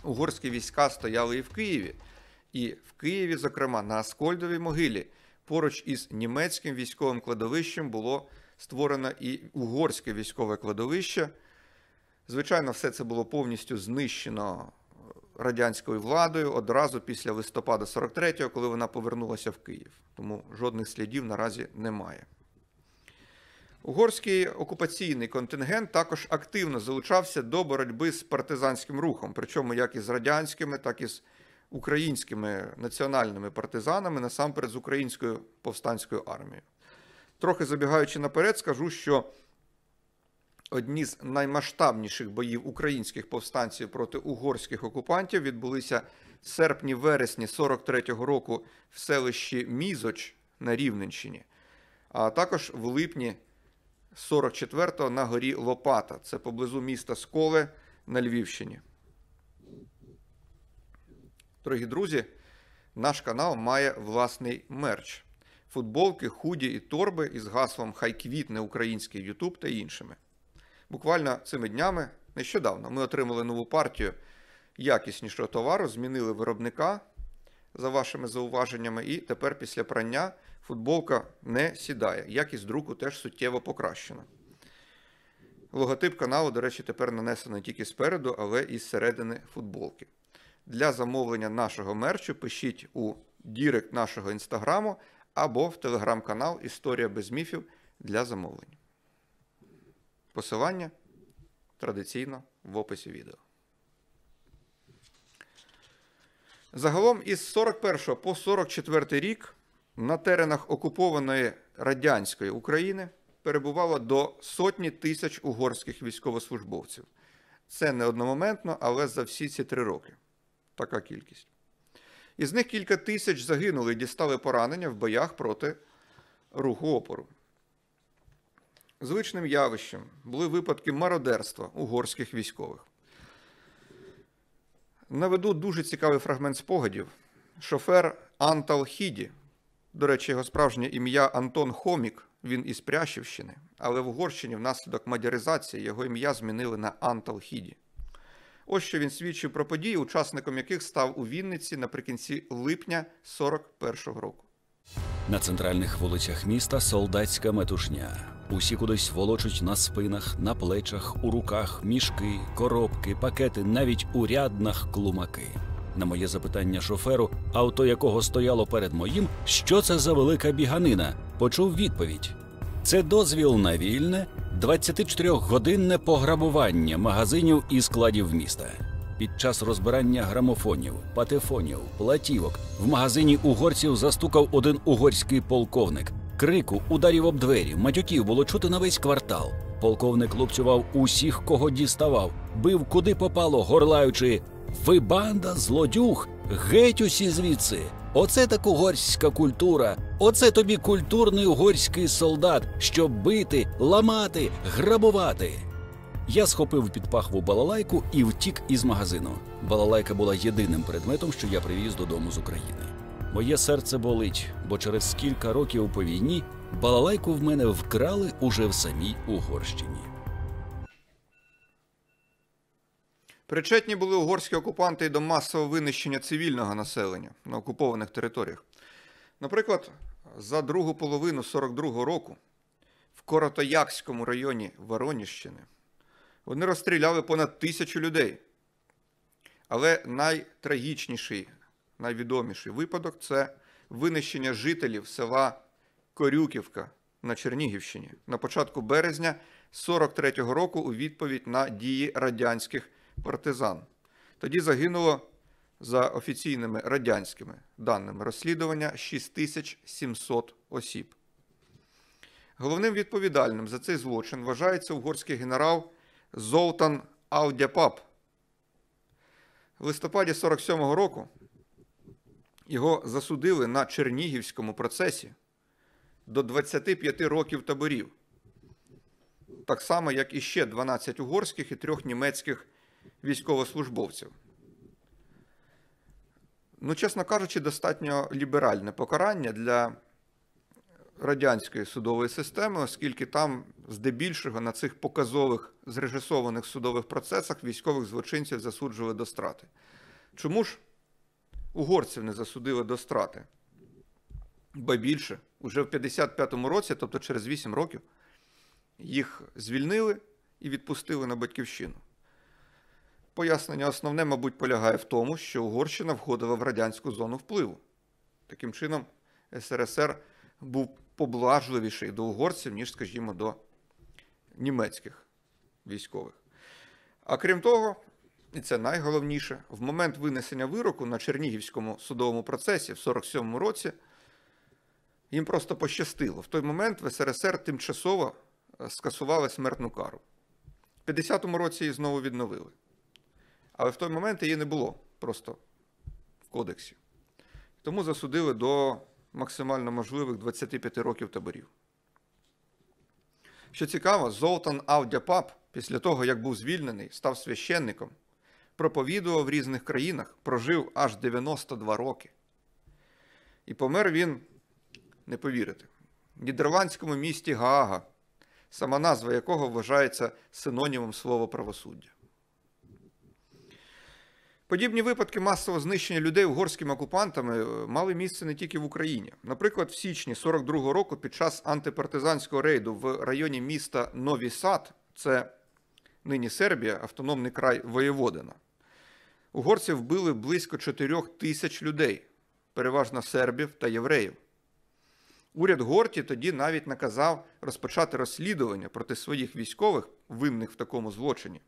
угорські війська стояли і в Києві, і в Києві, зокрема, на Аскольдовій могилі, поруч із німецьким військовим кладовищем було створено і угорське військове кладовище. Звичайно, все це було повністю знищено радянською владою одразу після листопада 43-го, коли вона повернулася в Київ. Тому жодних слідів наразі немає. Угорський окупаційний контингент також активно залучався до боротьби з партизанським рухом, причому як із радянськими, так і з українськими національними партизанами, насамперед з українською повстанською армією. Трохи забігаючи наперед, скажу, що Одні з наймасштабніших боїв українських повстанців проти угорських окупантів відбулися в серпні-вересні 43-го року в селищі Мізоч на Рівненщині, а також в липні 44-го на горі Лопата. Це поблизу міста Сколе на Львівщині. Дорогі друзі, наш канал має власний мерч: футболки, худі і торби із гаслом Хай квітне український Ютуб та іншими. Буквально цими днями нещодавно ми отримали нову партію якіснішого товару, змінили виробника за вашими зауваженнями, і тепер після прання футболка не сідає. Якість друку теж суттєво покращена. Логотип каналу, до речі, тепер нанесено не тільки спереду, але і зсередини футболки. Для замовлення нашого мерчу пишіть у дірект нашого інстаграму або в телеграм-канал Історія без міфів для замовлення. Посилання традиційно в описі відео. Загалом із 41 по 44 рік на теренах окупованої радянської України перебувало до сотні тисяч угорських військовослужбовців. Це не одномоментно, але за всі ці три роки. Така кількість. Із них кілька тисяч загинули і дістали поранення в боях проти руху опору звичним явищем були випадки мародерства угорських військових. Наведу дуже цікавий фрагмент спогадів. Шофер Антал Хіді. До речі, його справжнє ім'я Антон Хомік. Він із Прящівщини, але в Угорщині внаслідок мадяризації його ім'я змінили на Антал Хіді. Ось що він свідчив про події, учасником яких став у Вінниці наприкінці липня 41-го року. На центральних вулицях міста солдатська метушня. Усі кудись волочуть на спинах, на плечах, у руках, мішки, коробки, пакети, навіть у ряднах клумаки. На моє запитання шоферу, авто якого стояло перед моїм, що це за велика біганина, почув відповідь: це дозвіл на вільне 24-годинне пограбування магазинів і складів міста. Під час розбирання грамофонів, патефонів, платівок в магазині угорців застукав один угорський полковник. Крику, ударів об двері, матюків було чути на весь квартал. Полковник лупцював усіх, кого діставав, бив куди попало, горлаючи Ви банда, злодюг, геть усі звідси. Оце так угорська культура, оце тобі культурний угорський солдат, щоб бити, ламати, грабувати. Я схопив під пахву балалайку і втік із магазину. Балалайка була єдиним предметом, що я привіз додому з України. Моє серце болить, бо через кілька років по війні балалайку в мене вкрали уже в самій Угорщині. Причетні були угорські окупанти до масового винищення цивільного населення на окупованих територіях. Наприклад, за другу половину 42-го року в Коротоякському районі Вороніщини вони розстріляли понад тисячу людей. Але найтрагічніший найвідоміший випадок це винищення жителів села Корюківка на Чернігівщині на початку березня 43-го року у відповідь на дії радянських партизан. Тоді загинуло за офіційними радянськими даними розслідування 6700 осіб. Головним відповідальним за цей злочин вважається угорський генерал Золтан Аудяпап. В листопаді 47-го року його засудили на Чернігівському процесі до 25 років таборів. Так само, як і ще 12 угорських і трьох німецьких військовослужбовців. Ну, чесно кажучи, достатньо ліберальне покарання для радянської судової системи, оскільки там, здебільшого, на цих показових зрежисованих судових процесах військових злочинців засуджували до страти. Чому ж? угорців не засудили до страти. Ба більше, уже в 55-му році, тобто через 8 років, їх звільнили і відпустили на батьківщину. Пояснення основне, мабуть, полягає в тому, що Угорщина входила в радянську зону впливу. Таким чином, СРСР був поблажливіший до угорців, ніж, скажімо, до німецьких військових. А крім того, і це найголовніше, в момент винесення вироку на Чернігівському судовому процесі в 47-му році їм просто пощастило. В той момент в СРСР тимчасово е, скасували смертну кару. В 50-му році її знову відновили. Але в той момент її не було просто в кодексі. Тому засудили до максимально можливих 25 років таборів. Що цікаво, Золтан Авдяпап після того, як був звільнений, став священником проповідував в різних країнах, прожив аж 92 роки. І помер він, не повірите, в нідерландському місті Гаага, сама назва якого вважається синонімом слова правосуддя. Подібні випадки масового знищення людей угорськими окупантами е, мали місце не тільки в Україні. Наприклад, в січні 42-го року під час антипартизанського рейду в районі міста Нові Сад, це нині Сербія, автономний край Воєводина, угорці вбили близько 4 тисяч людей, переважно сербів та євреїв. Уряд Горті тоді навіть наказав розпочати розслідування проти своїх військових, винних в такому злочині.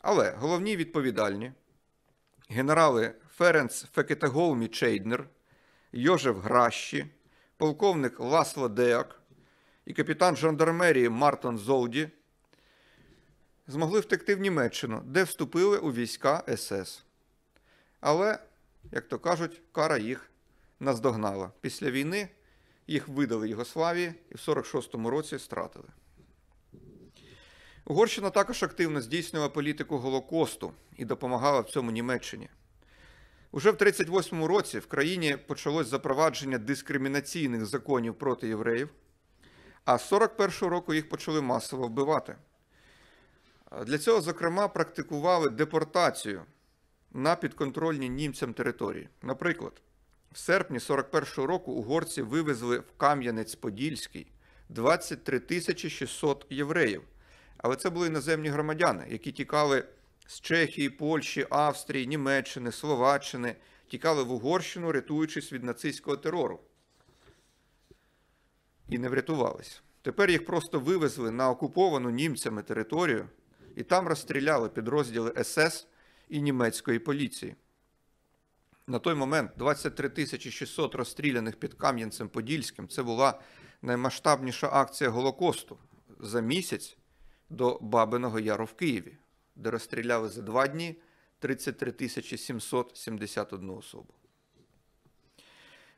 Але головні відповідальні генерали Ференс Фекетаголмі Чейднер, Йожев Гращі, полковник Ласло Деак і капітан жандармерії Мартон Золді змогли втекти в Німеччину, де вступили у війська СС. Але, як то кажуть, кара їх наздогнала. Після війни їх видали Єгославії і в 46-му році стратили. Угорщина також активно здійснила політику Голокосту і допомагала в цьому Німеччині. Уже в 38-му році в країні почалось запровадження дискримінаційних законів проти євреїв, а з 41-го року їх почали масово вбивати. Для цього, зокрема, практикували депортацію на підконтрольні німцям території. Наприклад, в серпні 41-го року угорці вивезли в Кам'янець-Подільський 23 тисячі 600 євреїв. Але це були іноземні громадяни, які тікали з Чехії, Польщі, Австрії, Німеччини, Словаччини, тікали в Угорщину, рятуючись від нацистського терору. І не врятувались. Тепер їх просто вивезли на окуповану німцями територію і там розстріляли підрозділи СС і німецької поліції. На той момент 23 тисячі 600 розстріляних під Кам'янцем-Подільським це була наймасштабніша акція Голокосту за місяць до Бабиного Яру в Києві, де розстріляли за два дні 33 тисячі 771 особу.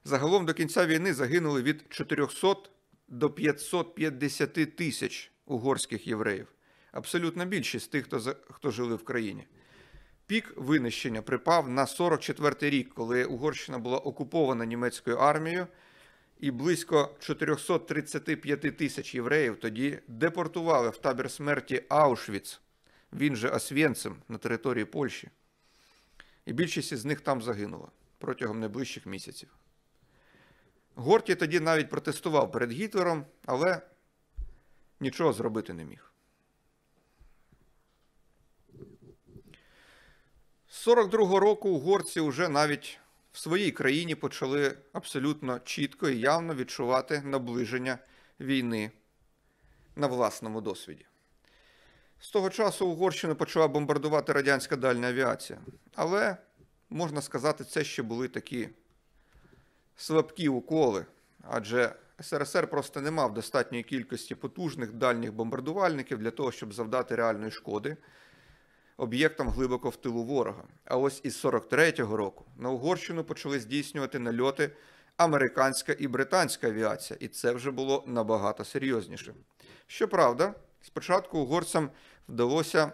Загалом до кінця війни загинули від 400 до 550 тисяч угорських євреїв. Абсолютна більшість тих, хто хто жили в країні. Пік винищення припав на 44-й рік, коли Угорщина була окупована німецькою армією, і близько 435 тисяч євреїв тоді депортували в табір смерті Аушвіц, він же Освєнцем, на території Польщі. І більшість із них там загинула протягом найближчих місяців. Горті тоді навіть протестував перед Гітлером, але нічого зробити не міг. 42-го року угорці вже навіть в своїй країні почали абсолютно чітко і явно відчувати наближення війни на власному досвіді. З того часу Угорщину почала бомбардувати радянська дальня авіація. Але, можна сказати, це ще були такі слабкі уколи, адже СРСР просто не мав достатньої кількості потужних дальніх бомбардувальників для того, щоб завдати реальної шкоди об'єктом глибоко в тилу ворога. А ось із 43-го року на Угорщину почали здійснювати нальоти американська і британська авіація, і це вже було набагато серйозніше. Щоправда, спочатку угорцям вдалося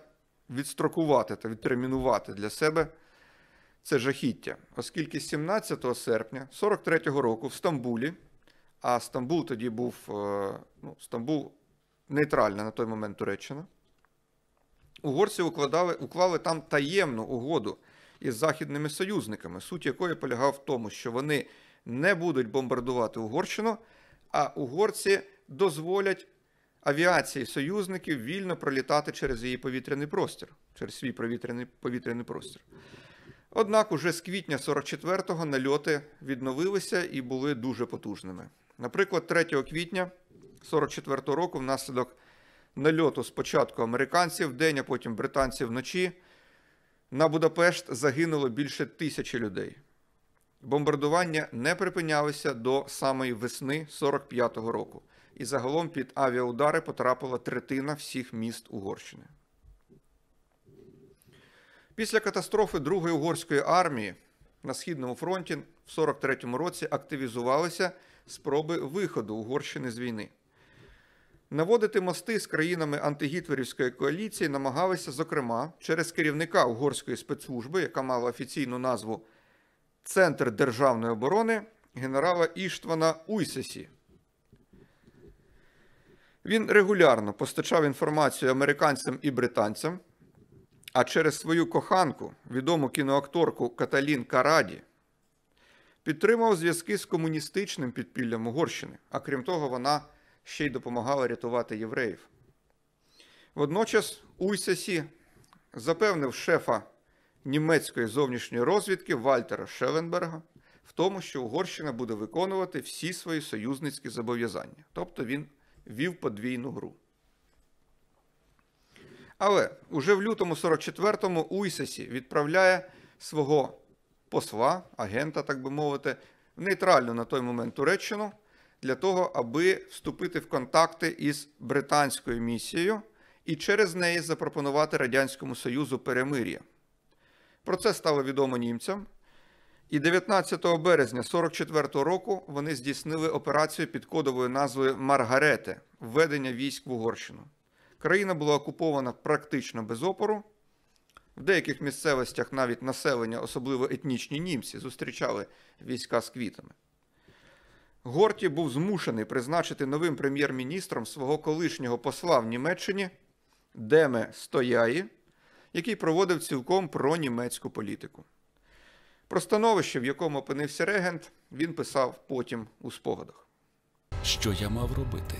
відстрокувати та відтермінувати для себе. Це жахіття, оскільки 17 серпня 43-го року в Стамбулі, а Стамбул тоді був е, ну, Стамбул нейтральна на той момент Туреччина, Угорці укладали, уклали там таємну угоду із західними союзниками, суть якої полягав в тому, що вони не будуть бомбардувати Угорщину, а угорці дозволять авіації союзників вільно пролітати через її повітряний простір, через свій повітряний повітряний простір. Однак, уже з квітня 44-го нальоти відновилися і були дуже потужними. Наприклад, 3 квітня 44-го року внаслідок нальоту спочатку американців вдень, а потім британців вночі, на Будапешт загинуло більше тисячі людей. Бомбардування не припинялися до самої весни 45-го року, і загалом під авіаудари потрапила третина всіх міст Угорщини. Після катастрофи Другої угорської армії на східному фронті в 43-му році активізувалися спроби виходу Угорщини з війни. Наводити мости з країнами антигітлерівської коаліції намагалися, зокрема, через керівника угорської спецслужби, яка мала офіційну назву Центр державної оборони генерала Іштвана Уйсесі. Він регулярно постачав інформацію американцям і британцям, а через свою коханку, відому кіноакторку Каталін Караді, підтримав зв'язки з комуністичним підпіллям Угорщини. А крім того, вона ще й допомагала рятувати євреїв. Водночас Уйсесі запевнив шефа німецької зовнішньої розвідки Вальтера Шевенберга в тому, що Угорщина буде виконувати всі свої союзницькі зобов'язання. Тобто він вів подвійну гру. Але уже в лютому 44-му Уйсесі відправляє свого посла, агента, так би мовити, в нейтральну на той момент Туреччину для того, аби вступити в контакти із британською місією і через неї запропонувати Радянському Союзу перемир'я. Про це стало відомо німцям. І 19 березня 44-го року вони здійснили операцію під кодовою назвою Маргарете введення військ в Угорщину. Країна була окупована практично без опору. В деяких місцевостях навіть населення, особливо етнічні німці, зустрічали війська з квітами. Горті був змушений призначити новим прем'єр-міністром свого колишнього посла в Німеччині Деме Стояї, який проводив цілком пронімецьку політику. Про становище, в якому опинився регент, він писав потім у спогадах. Що я мав робити?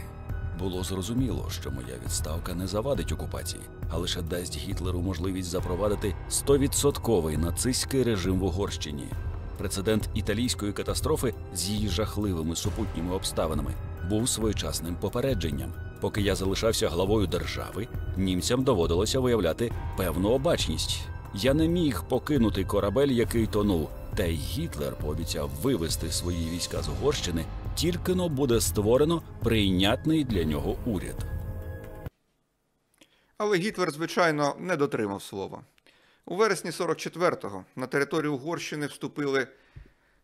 Було зрозуміло, що моя відставка не завадить окупації, а лише дасть Гітлеру можливість запровадити 100% нацистський режим в Угорщині. Прецедент італійської катастрофи з її жахливими супутніми обставинами був своєчасним попередженням. Поки я залишався главою держави, німцям доводилося виявляти певну обачність. Я не міг покинути корабель, який тонув, та й Гітлер пообіцяв вивести свої війська з Угорщини, тільки но буде створено прийнятний для нього уряд. Але Гітлер, звичайно, не дотримав слова. У вересні 44-го на територію Угорщини вступили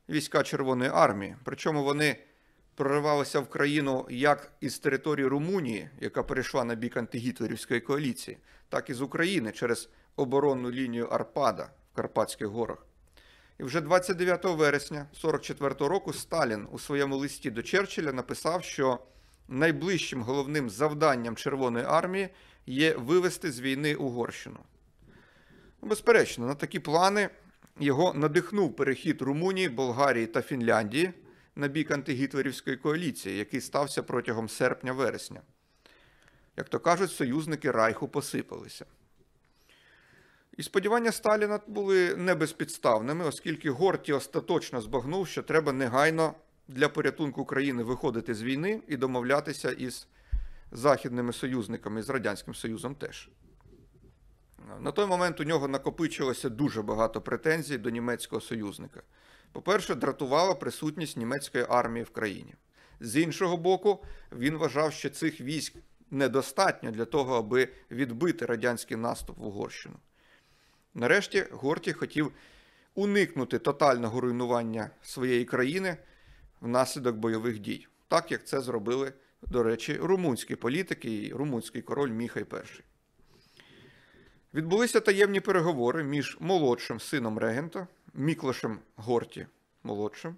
війська Червоної армії. Причому вони проривалися в країну як із території Румунії, яка перейшла на бік антигітлерівської коаліції, так і з України через оборонну лінію Арпада в Карпатських горах. І вже 29 вересня 44-го року Сталін у своєму листі до Черчилля написав, що найближчим головним завданням Червоної армії є вивести з війни Угорщину. Безперечно, на такі плани його надихнув перехід Румунії, Болгарії та Фінляндії на бік антигітлерівської коаліції, який стався протягом серпня-вересня. Як то кажуть, союзники Райху посипалися. І сподівання Сталіна були не безпідставними, оскільки Горті остаточно збагнув, що треба негайно для порятунку України виходити з війни і домовлятися із західними союзниками, з Радянським Союзом теж. На той момент у нього накопичилося дуже багато претензій до німецького союзника. По-перше, дратувала присутність німецької армії в країні. З іншого боку, він вважав, що цих військ недостатньо для того, аби відбити радянський наступ в Угорщину. Нарешті Горті хотів уникнути тотального руйнування своєї країни внаслідок бойових дій, так як це зробили, до речі, румунські політики і румунський король Міхай І. Відбулися таємні переговори між молодшим сином регента Міклошем Горті молодшим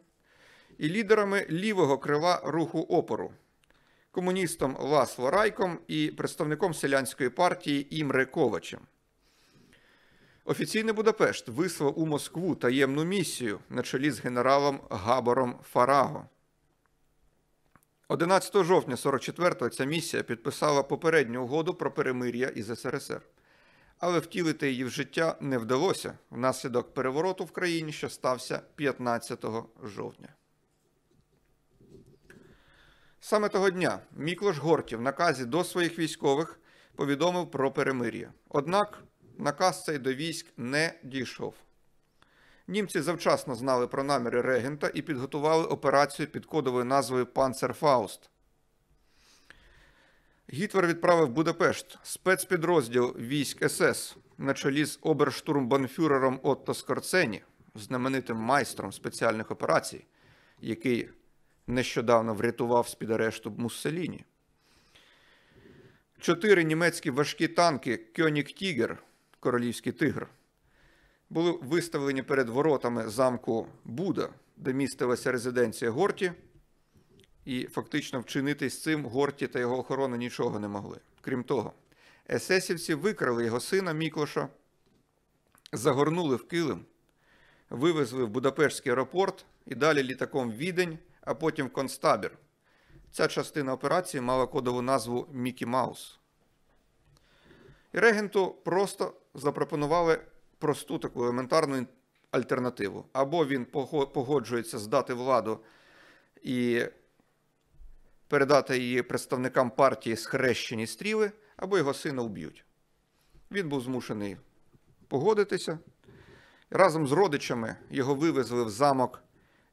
і лідерами лівого крила руху опору, комуністом Ласло Райком і представником селянської партії Імре Ковачем. Офіційний Будапешт вислав у Москву таємну місію на чолі з генералом Габором Фараго. 11 жовтня 44-го ця місія підписала попередню угоду про перемир'я із СРСР але втілити її в життя не вдалося внаслідок перевороту в країні, що стався 15 жовтня. Саме того дня Міклош Гортів в наказі до своїх військових повідомив про перемир'я. Однак наказ цей до військ не дійшов. Німці завчасно знали про наміри регента і підготували операцію під кодовою назвою Панцерфауст. Гітлер відправив Будапешт спецпідрозділ військ СС на чолі з оберштурмбанфюрером Отто Скорцені, знаменитим майстром спеціальних операцій, який нещодавно врятував з під арешту Мусселіні. Чотири німецькі важкі танки Кьонік Тігер, Королівський Тигр, були виставлені перед воротами замку Буда, де містилася резиденція Горті і фактично вчинити з цим Горті та його охорона нічого не могли. Крім того, есесівці викрали його сина Мікоша, загорнули в килим, вивезли в Будапештський аеропорт і далі літаком в Відень, а потім в концтабір. Ця частина операції мала кодову назву Мікі Маус. І регенту просто запропонували просту таку елементарну альтернативу. Або він погоджується здати владу і передати її представникам партії схрещені стріли або його сина вб'ють. Він був змушений погодитися. Разом з родичами його вивезли в замок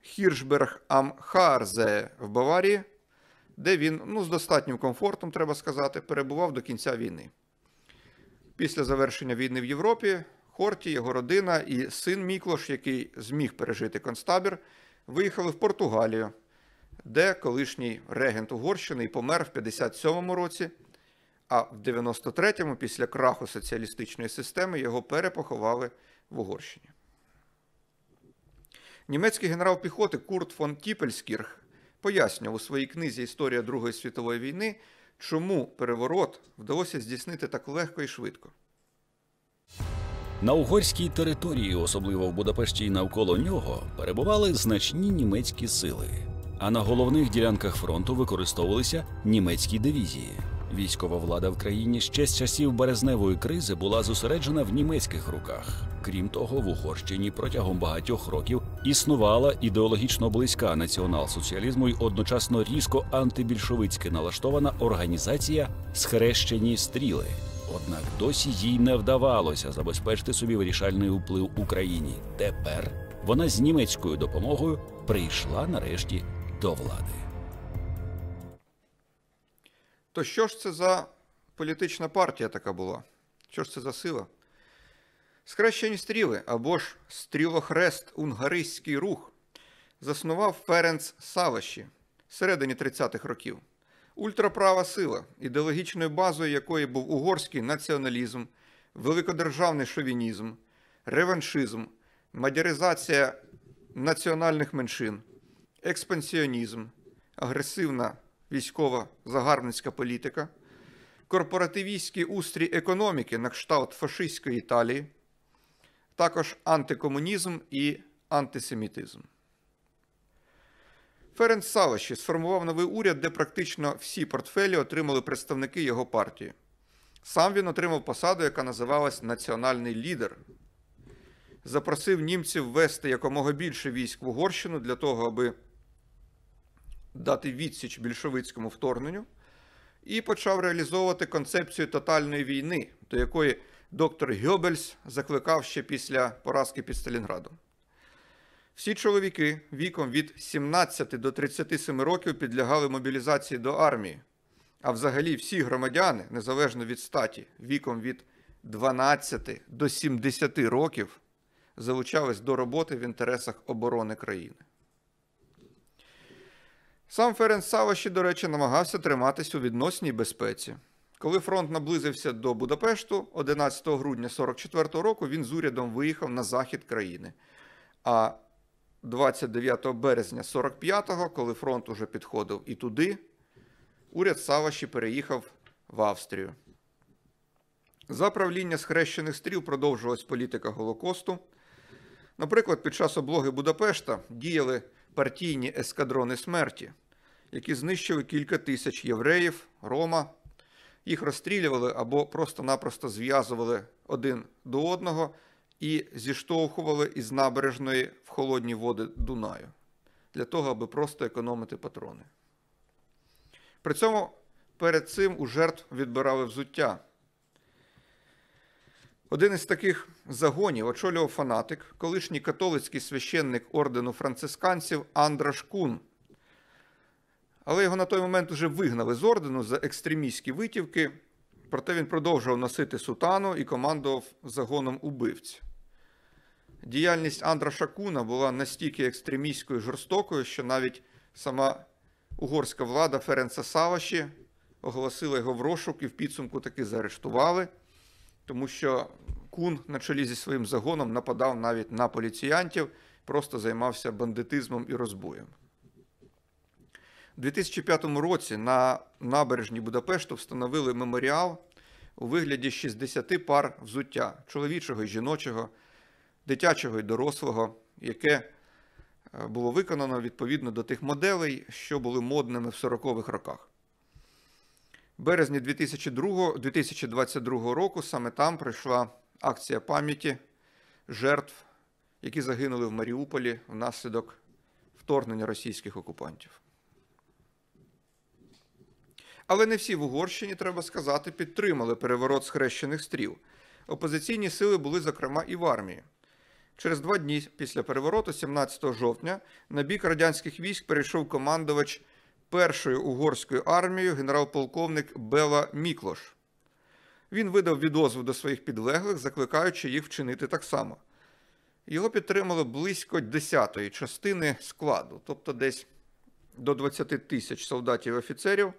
Хіршберг Ам Харзе в Баварії, де він ну, з достатнім комфортом, треба сказати, перебував до кінця війни. Після завершення війни в Європі Хорті, його родина і син Міклош, який зміг пережити концтабір, виїхали в Португалію, де колишній регент Угорщини і помер в 57-му році, а в 93-му, після краху соціалістичної системи, його перепоховали в Угорщині. Німецький генерал піхоти Курт фон Тіпельскірх пояснював у своїй книзі Історія Другої світової війни, чому переворот вдалося здійснити так легко і швидко. На угорській території, особливо в Будапешті і навколо нього, перебували значні німецькі сили. А на головних ділянках фронту використовувалися німецькі дивізії. Військова влада в країні ще з часів березневої кризи була зосереджена в німецьких руках. Крім того, в Угорщині протягом багатьох років існувала ідеологічно близька націонал-соціалізму і одночасно різко антибільшовицьки налаштована організація Схрещені стріли. Однак досі їй не вдавалося забезпечити собі вирішальний вплив Україні. Тепер вона з німецькою допомогою прийшла нарешті до влади. То що ж це за політична партія така була? Що ж це за сила? Скращені стріли або ж стрілохрест Унгариський рух заснував Ференц Саваші в середині 30-х років. Ультраправа сила, ідеологічною базою якої був угорський націоналізм, великодержавний шовінізм, реваншизм, мадяризація національних меншин, експансіонізм, агресивна військова загарбницька політика, корпоративістський устрій економіки на кшталт фашистської Італії, також антикомунізм і антисемітизм. Ференц Салаші сформував новий уряд, де практично всі портфелі отримали представники його партії. Сам він отримав посаду, яка називалась Національний лідер. Запросив німців ввести якомога більше військ в Угорщину для того, аби дати відсіч більшовицькому вторгненню і почав реалізовувати концепцію тотальної війни, до якої доктор Гьобельс закликав ще після поразки під Сталінградом. Всі чоловіки віком від 17 до 37 років підлягали мобілізації до армії, а взагалі всі громадяни, незалежно від статі, віком від 12 до 70 років залучались до роботи в інтересах оборони країни. Сам Ферен Сава до речі, намагався триматись у відносній безпеці. Коли фронт наблизився до Будапешту 11 грудня 44-го року, він з урядом виїхав на захід країни. А 29 березня 45-го, коли фронт уже підходив і туди, уряд Саваші переїхав в Австрію. За правління схрещених стріл продовжувалась політика Голокосту. Наприклад, під час облоги Будапешта діяли партійні ескадрони смерті, які знищили кілька тисяч євреїв, Рома. Їх розстрілювали або просто-напросто зв'язували один до одного і зіштовхували із набережної в холодні води Дунаю для того, аби просто економити патрони. При цьому перед цим у жертв відбирали взуття. Один із таких загонів очолював фанатик, колишній католицький священник ордену францисканців Андраш Кун. Але його на той момент вже вигнали з ордену за екстремістські витівки, проте він продовжував носити сутану і командував загоном убивць. Діяльність Андраша Куна була настільки екстремістською і жорстокою, що навіть сама угорська влада Ференса Саваші оголосила його в розшук і в підсумку таки заарештували тому що кун на чолі зі своїм загоном нападав навіть на поліціянтів, просто займався бандитизмом і розбоєм. У 2005 році на набережні Будапешту встановили меморіал у вигляді 60 пар взуття чоловічого і жіночого, дитячого і дорослого, яке е, було виконано відповідно до тих моделей, що були модними в 40-х роках березні 2002 2022 року саме там пройшла акція пам'яті жертв, які загинули в Маріуполі внаслідок вторгнення російських окупантів. Але не всі в Угорщині, треба сказати, підтримали переворот схрещених стріл. Опозиційні сили були, зокрема, і в армії. Через два дні після перевороту, 17 жовтня, на бік радянських військ перейшов командувач першою угорською армією генерал-полковник Бела Міклош. Він видав відозву до своїх підлеглих, закликаючи їх вчинити так само. Його підтримало близько 10-ї частини складу, тобто десь до 20 тисяч солдатів і офіцерів.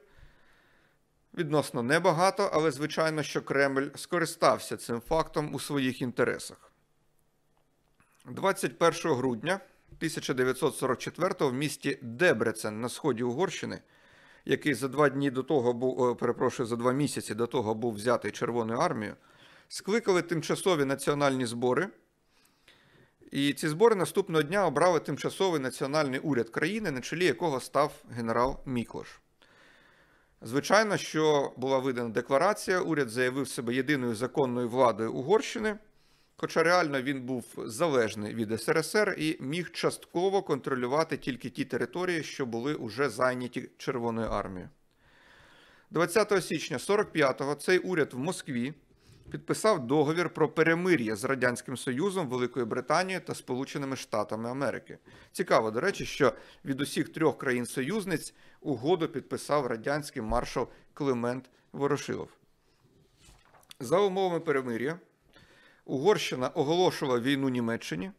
Відносно небагато, але звичайно, що Кремль скористався цим фактом у своїх інтересах. 21 грудня 1944-го в місті Дебрецен на сході Угорщини, який за два дні до того був, е, перепрошую, за два місяці до того був взятий Червоною армією, скликали тимчасові національні збори. І ці збори наступного дня обрали тимчасовий національний уряд країни, на чолі якого став генерал Міклош. Звичайно, що була видана декларація, уряд заявив себе єдиною законною владою Угорщини. Хоча реально він був залежний від СРСР і міг частково контролювати тільки ті території, що були уже зайняті Червоною армією. 20 січня 45-го цей уряд в Москві підписав договір про перемир'я з Радянським Союзом, Великою Британією та Сполученими Штатами Америки. Цікаво, до речі, що від усіх трьох країн-союзниць угоду підписав радянський маршал Климент Ворошилов. За умовами перемир'я. Угорщина оголошувала війну Німеччині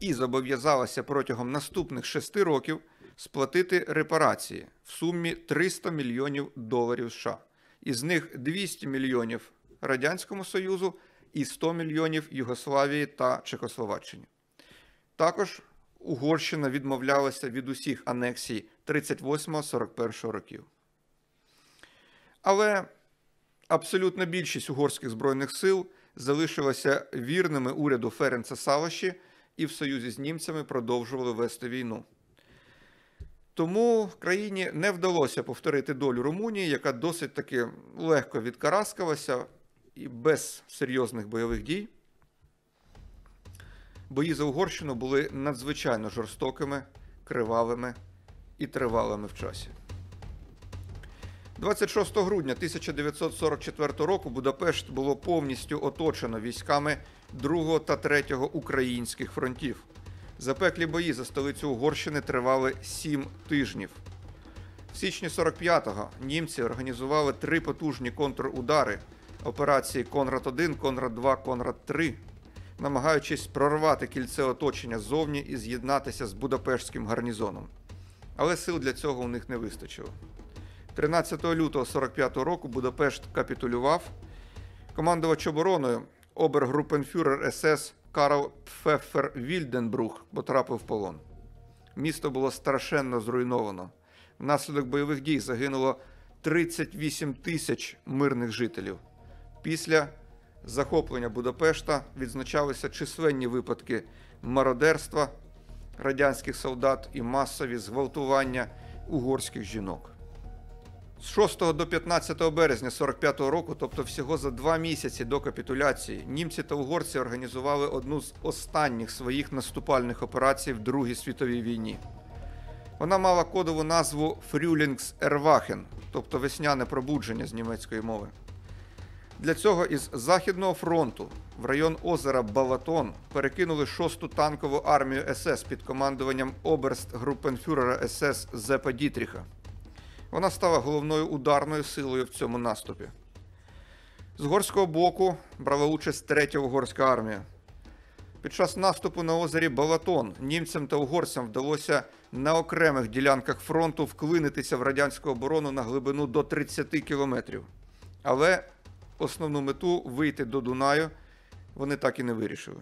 і зобов'язалася протягом наступних шести років сплатити репарації в сумі 300 мільйонів доларів США, із них 200 мільйонів Радянському Союзу і 100 мільйонів Югославії та Чехословаччині. Також Угорщина відмовлялася від усіх анексій 38-41 років. Але абсолютна більшість угорських збройних сил залишилися вірними уряду Ференца Саваші і в союзі з німцями продовжували вести війну. Тому країні не вдалося повторити долю Румунії, яка досить таки легко відкараскалася і без серйозних бойових дій. Бої за Угорщину були надзвичайно жорстокими, кривавими і тривалими в часі. 26 грудня 1944 року Будапешт було повністю оточено військами 2 та 3 українських фронтів. Запеклі бої за столицю Угорщини тривали 7 тижнів. В січні 45-го німці організували три потужні контрудари операції Конрад 1, Конрад 2, Конрад 3, намагаючись прорвати кільце оточення ззовні і з'єднатися з Будапештським гарнізоном. Але сил для цього у них не вистачило. 13 лютого 45 року Будапешт капітулював. Командувач обороною обергрупенфюрер СС Карл Пфеффер Вільденбрух потрапив в полон. Місто було страшенно зруйновано. Внаслідок бойових дій загинуло 38 тисяч мирних жителів. Після захоплення Будапешта відзначалися численні випадки мародерства радянських солдат і масові зґвалтування угорських жінок з 6 до 15 березня 45 року, тобто всього за два місяці до капітуляції, німці та угорці організували одну з останніх своїх наступальних операцій в Другій світовій війні. Вона мала кодову назву Фрюлінгс Ервахен, тобто весняне пробудження з німецької мови. Для цього із Західного фронту в район озера Балатон перекинули 6-ту танкову армію СС під командуванням оберст групенфюрера СС Зепа Дітріха. Вона стала головною ударною силою в цьому наступі. З горського боку брала участь третя угорська армія. Під час наступу на озері Балатон німцям та угорцям вдалося на окремих ділянках фронту вклинитися в радянську оборону на глибину до 30 кілометрів. Але основну мету вийти до Дунаю вони так і не вирішили.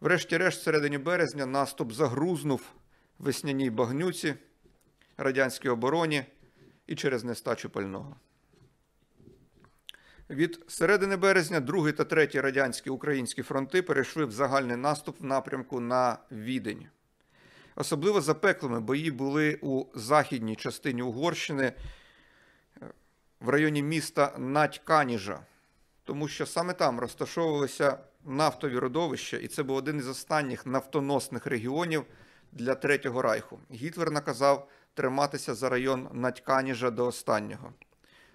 Врешті-решт, в середині березня, наступ загрузнув весняній багнюці радянській обороні і через нестачу пального. Від середини березня другий та третій радянські українські фронти перейшли в загальний наступ в напрямку на відень. Особливо запеклими бої були у західній частині Угорщини в районі міста Надьканіжа, тому що саме там розташовувалися нафтові родовища, і це був один із останніх нафтоносних регіонів для Третього Райху. Гітлер наказав триматися за район Надьканіжа до останнього.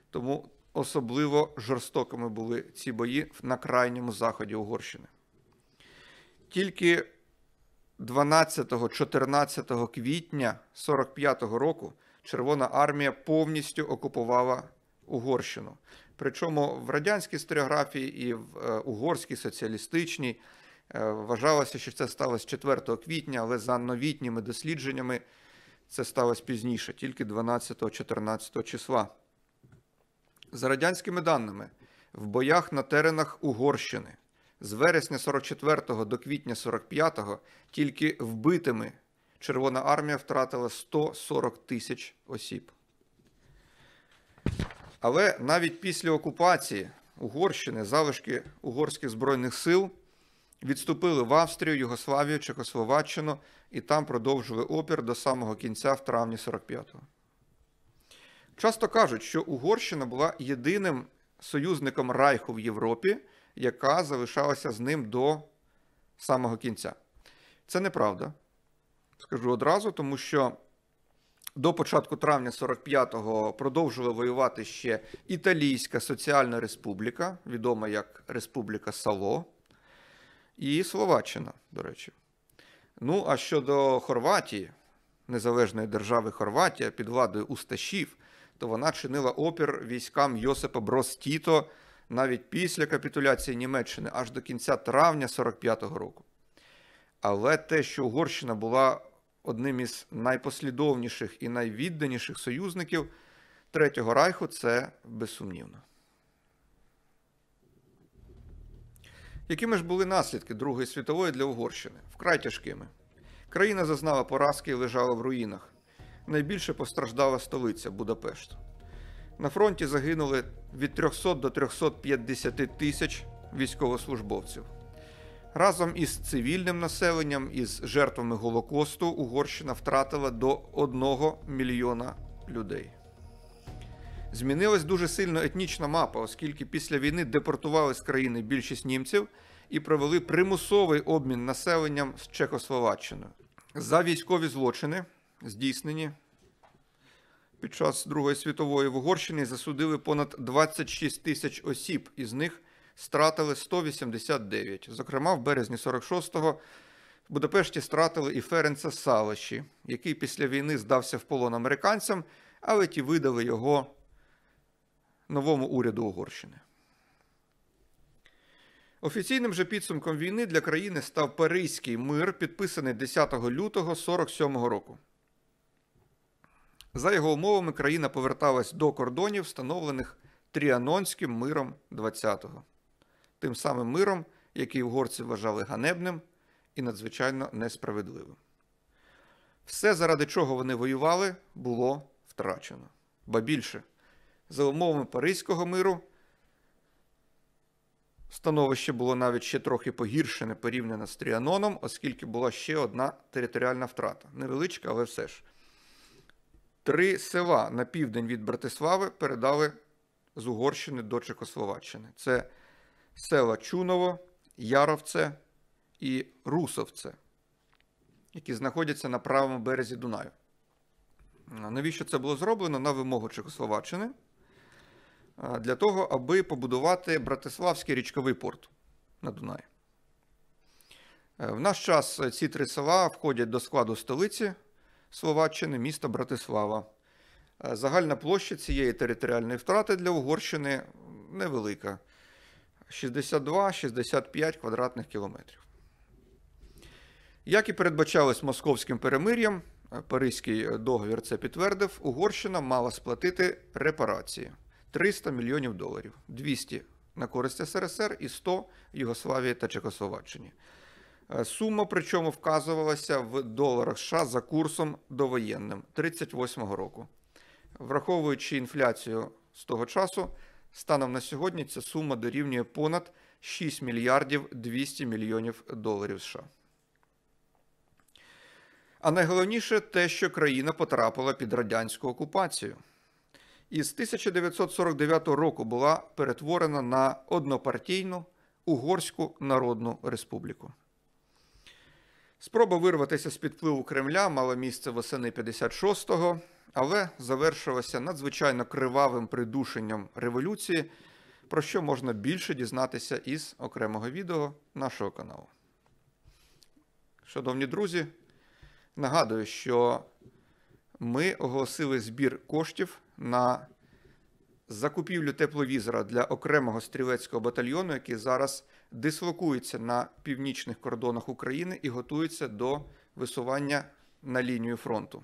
Тому особливо жорстокими були ці бої на крайньому заході Угорщини. Тільки 12-14 квітня 45-го року Червона армія повністю окупувала Угорщину. Причому в радянській історіографії і в е, угорській соціалістичній е, вважалося, що це сталося 4 квітня, але за новітніми дослідженнями це сталося пізніше, тільки 12-14 числа. За радянськими даними, в боях на теренах Угорщини з вересня 44 до квітня 45-го тільки вбитими Червона армія втратила 140 тисяч осіб. Але навіть після окупації Угорщини залишки угорських збройних сил відступили в Австрію, Югославію, Чехословаччину і там продовжили опір до самого кінця в травні 45-го. Часто кажуть, що Угорщина була єдиним союзником Райху в Європі, яка залишалася з ним до самого кінця. Це неправда. Скажу одразу, тому що до початку травня 45-го продовжувала воювати ще Італійська Соціальна Республіка, відома як Республіка Сало і Словаччина, до речі. Ну, а щодо Хорватії, незалежної держави Хорватія під владою Усташів, то вона чинила опір військам Йосипа Бростіто навіть після капітуляції Німеччини аж до кінця травня 45-го року. Але те, що Угорщина була одним із найпослідовніших і найвідданіших союзників Третього Райху, це безсумнівно. Якими ж були наслідки Другої світової для Угорщини? Вкрай тяжкими. Країна зазнала поразки і лежала в руїнах. Найбільше постраждала столиця Будапешт. На фронті загинули від 300 до 350 тисяч військовослужбовців. Разом із цивільним населенням, із жертвами Голокосту, Угорщина втратила до 1 мільйона людей. Змінилась дуже сильно етнічна мапа, оскільки після війни депортували з країни більшість німців і провели примусовий обмін населенням з Чехословаччиною. За військові злочини здійснені під час Другої світової в Угорщині засудили понад 26 тисяч осіб, із них стратили 189. Зокрема, в березні 46-го в Будапешті стратили і Ференца Салиші, який після війни здався в полон американцям, але ті видали його новому уряду Угорщини. Офіційним же підсумком війни для країни став Паризький мир, підписаний 10 лютого 47 року. За його умовами, країна поверталась до кордонів, встановлених Тріанонським миром 20-го. Тим самим миром, який угорці вважали ганебним і надзвичайно несправедливим. Все, заради чого вони воювали, було втрачено. Ба більше, за умовами Паризького миру. Становище було навіть ще трохи погіршене порівняно з Тріаноном, оскільки була ще одна територіальна втрата. Невеличка, але все ж. Три села на південь від Братислави передали з Угорщини до Чехословаччини. Це села Чуново, Яровце і Русовце, які знаходяться на правому березі Дунаю. Навіщо це було зроблено на вимогу Чехословаччини? для того, аби побудувати Братиславський річковий порт на Дунаї. Е, в наш час е, ці три села входять до складу столиці Словаччини, міста Братислава. Е, загальна площа цієї територіальної втрати для Угорщини невелика: 62-65 квадратних кілометрів. Як і передбачалось московським перемир'ям, Паризький договір це підтвердив, Угорщина мала сплатити репарації. 300 мільйонів доларів, 200 на користь СРСР і 100 Югославії та Чехословаччині. Е, сума, причому вказувалася в доларах США за курсом довоєнним 38-го року. Враховуючи інфляцію з того часу, станом на сьогодні ця сума дорівнює понад 6 мільярдів 200 мільйонів доларів США. А найголовніше те, що країна потрапила під радянську окупацію. Із 1949 року була перетворена на однопартійну Угорську Народну Республіку. Спроба вирватися з підпливу Кремля мала місце восени 56-го, але завершилася надзвичайно кривавим придушенням революції, про що можна більше дізнатися із окремого відео нашого каналу. Шановні друзі, нагадую, що ми оголосили збір коштів на закупівлю тепловізора для окремого стрілецького батальйону, який зараз дислокується на північних кордонах України і готується до висування на лінію фронту.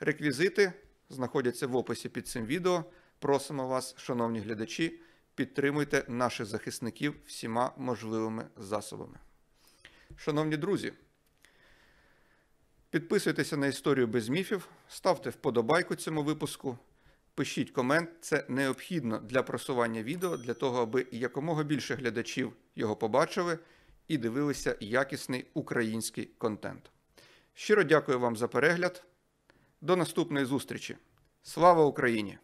Реквізити знаходяться в описі під цим відео. Просимо вас, шановні глядачі, підтримуйте наших захисників всіма можливими засобами. Шановні друзі, підписуйтеся на історію без міфів, ставте вподобайку цьому випуску. Пишіть комент, це необхідно для просування відео, для того, аби якомога більше глядачів його побачили і дивилися якісний український контент. Щиро дякую вам за перегляд. До наступної зустрічі. Слава Україні!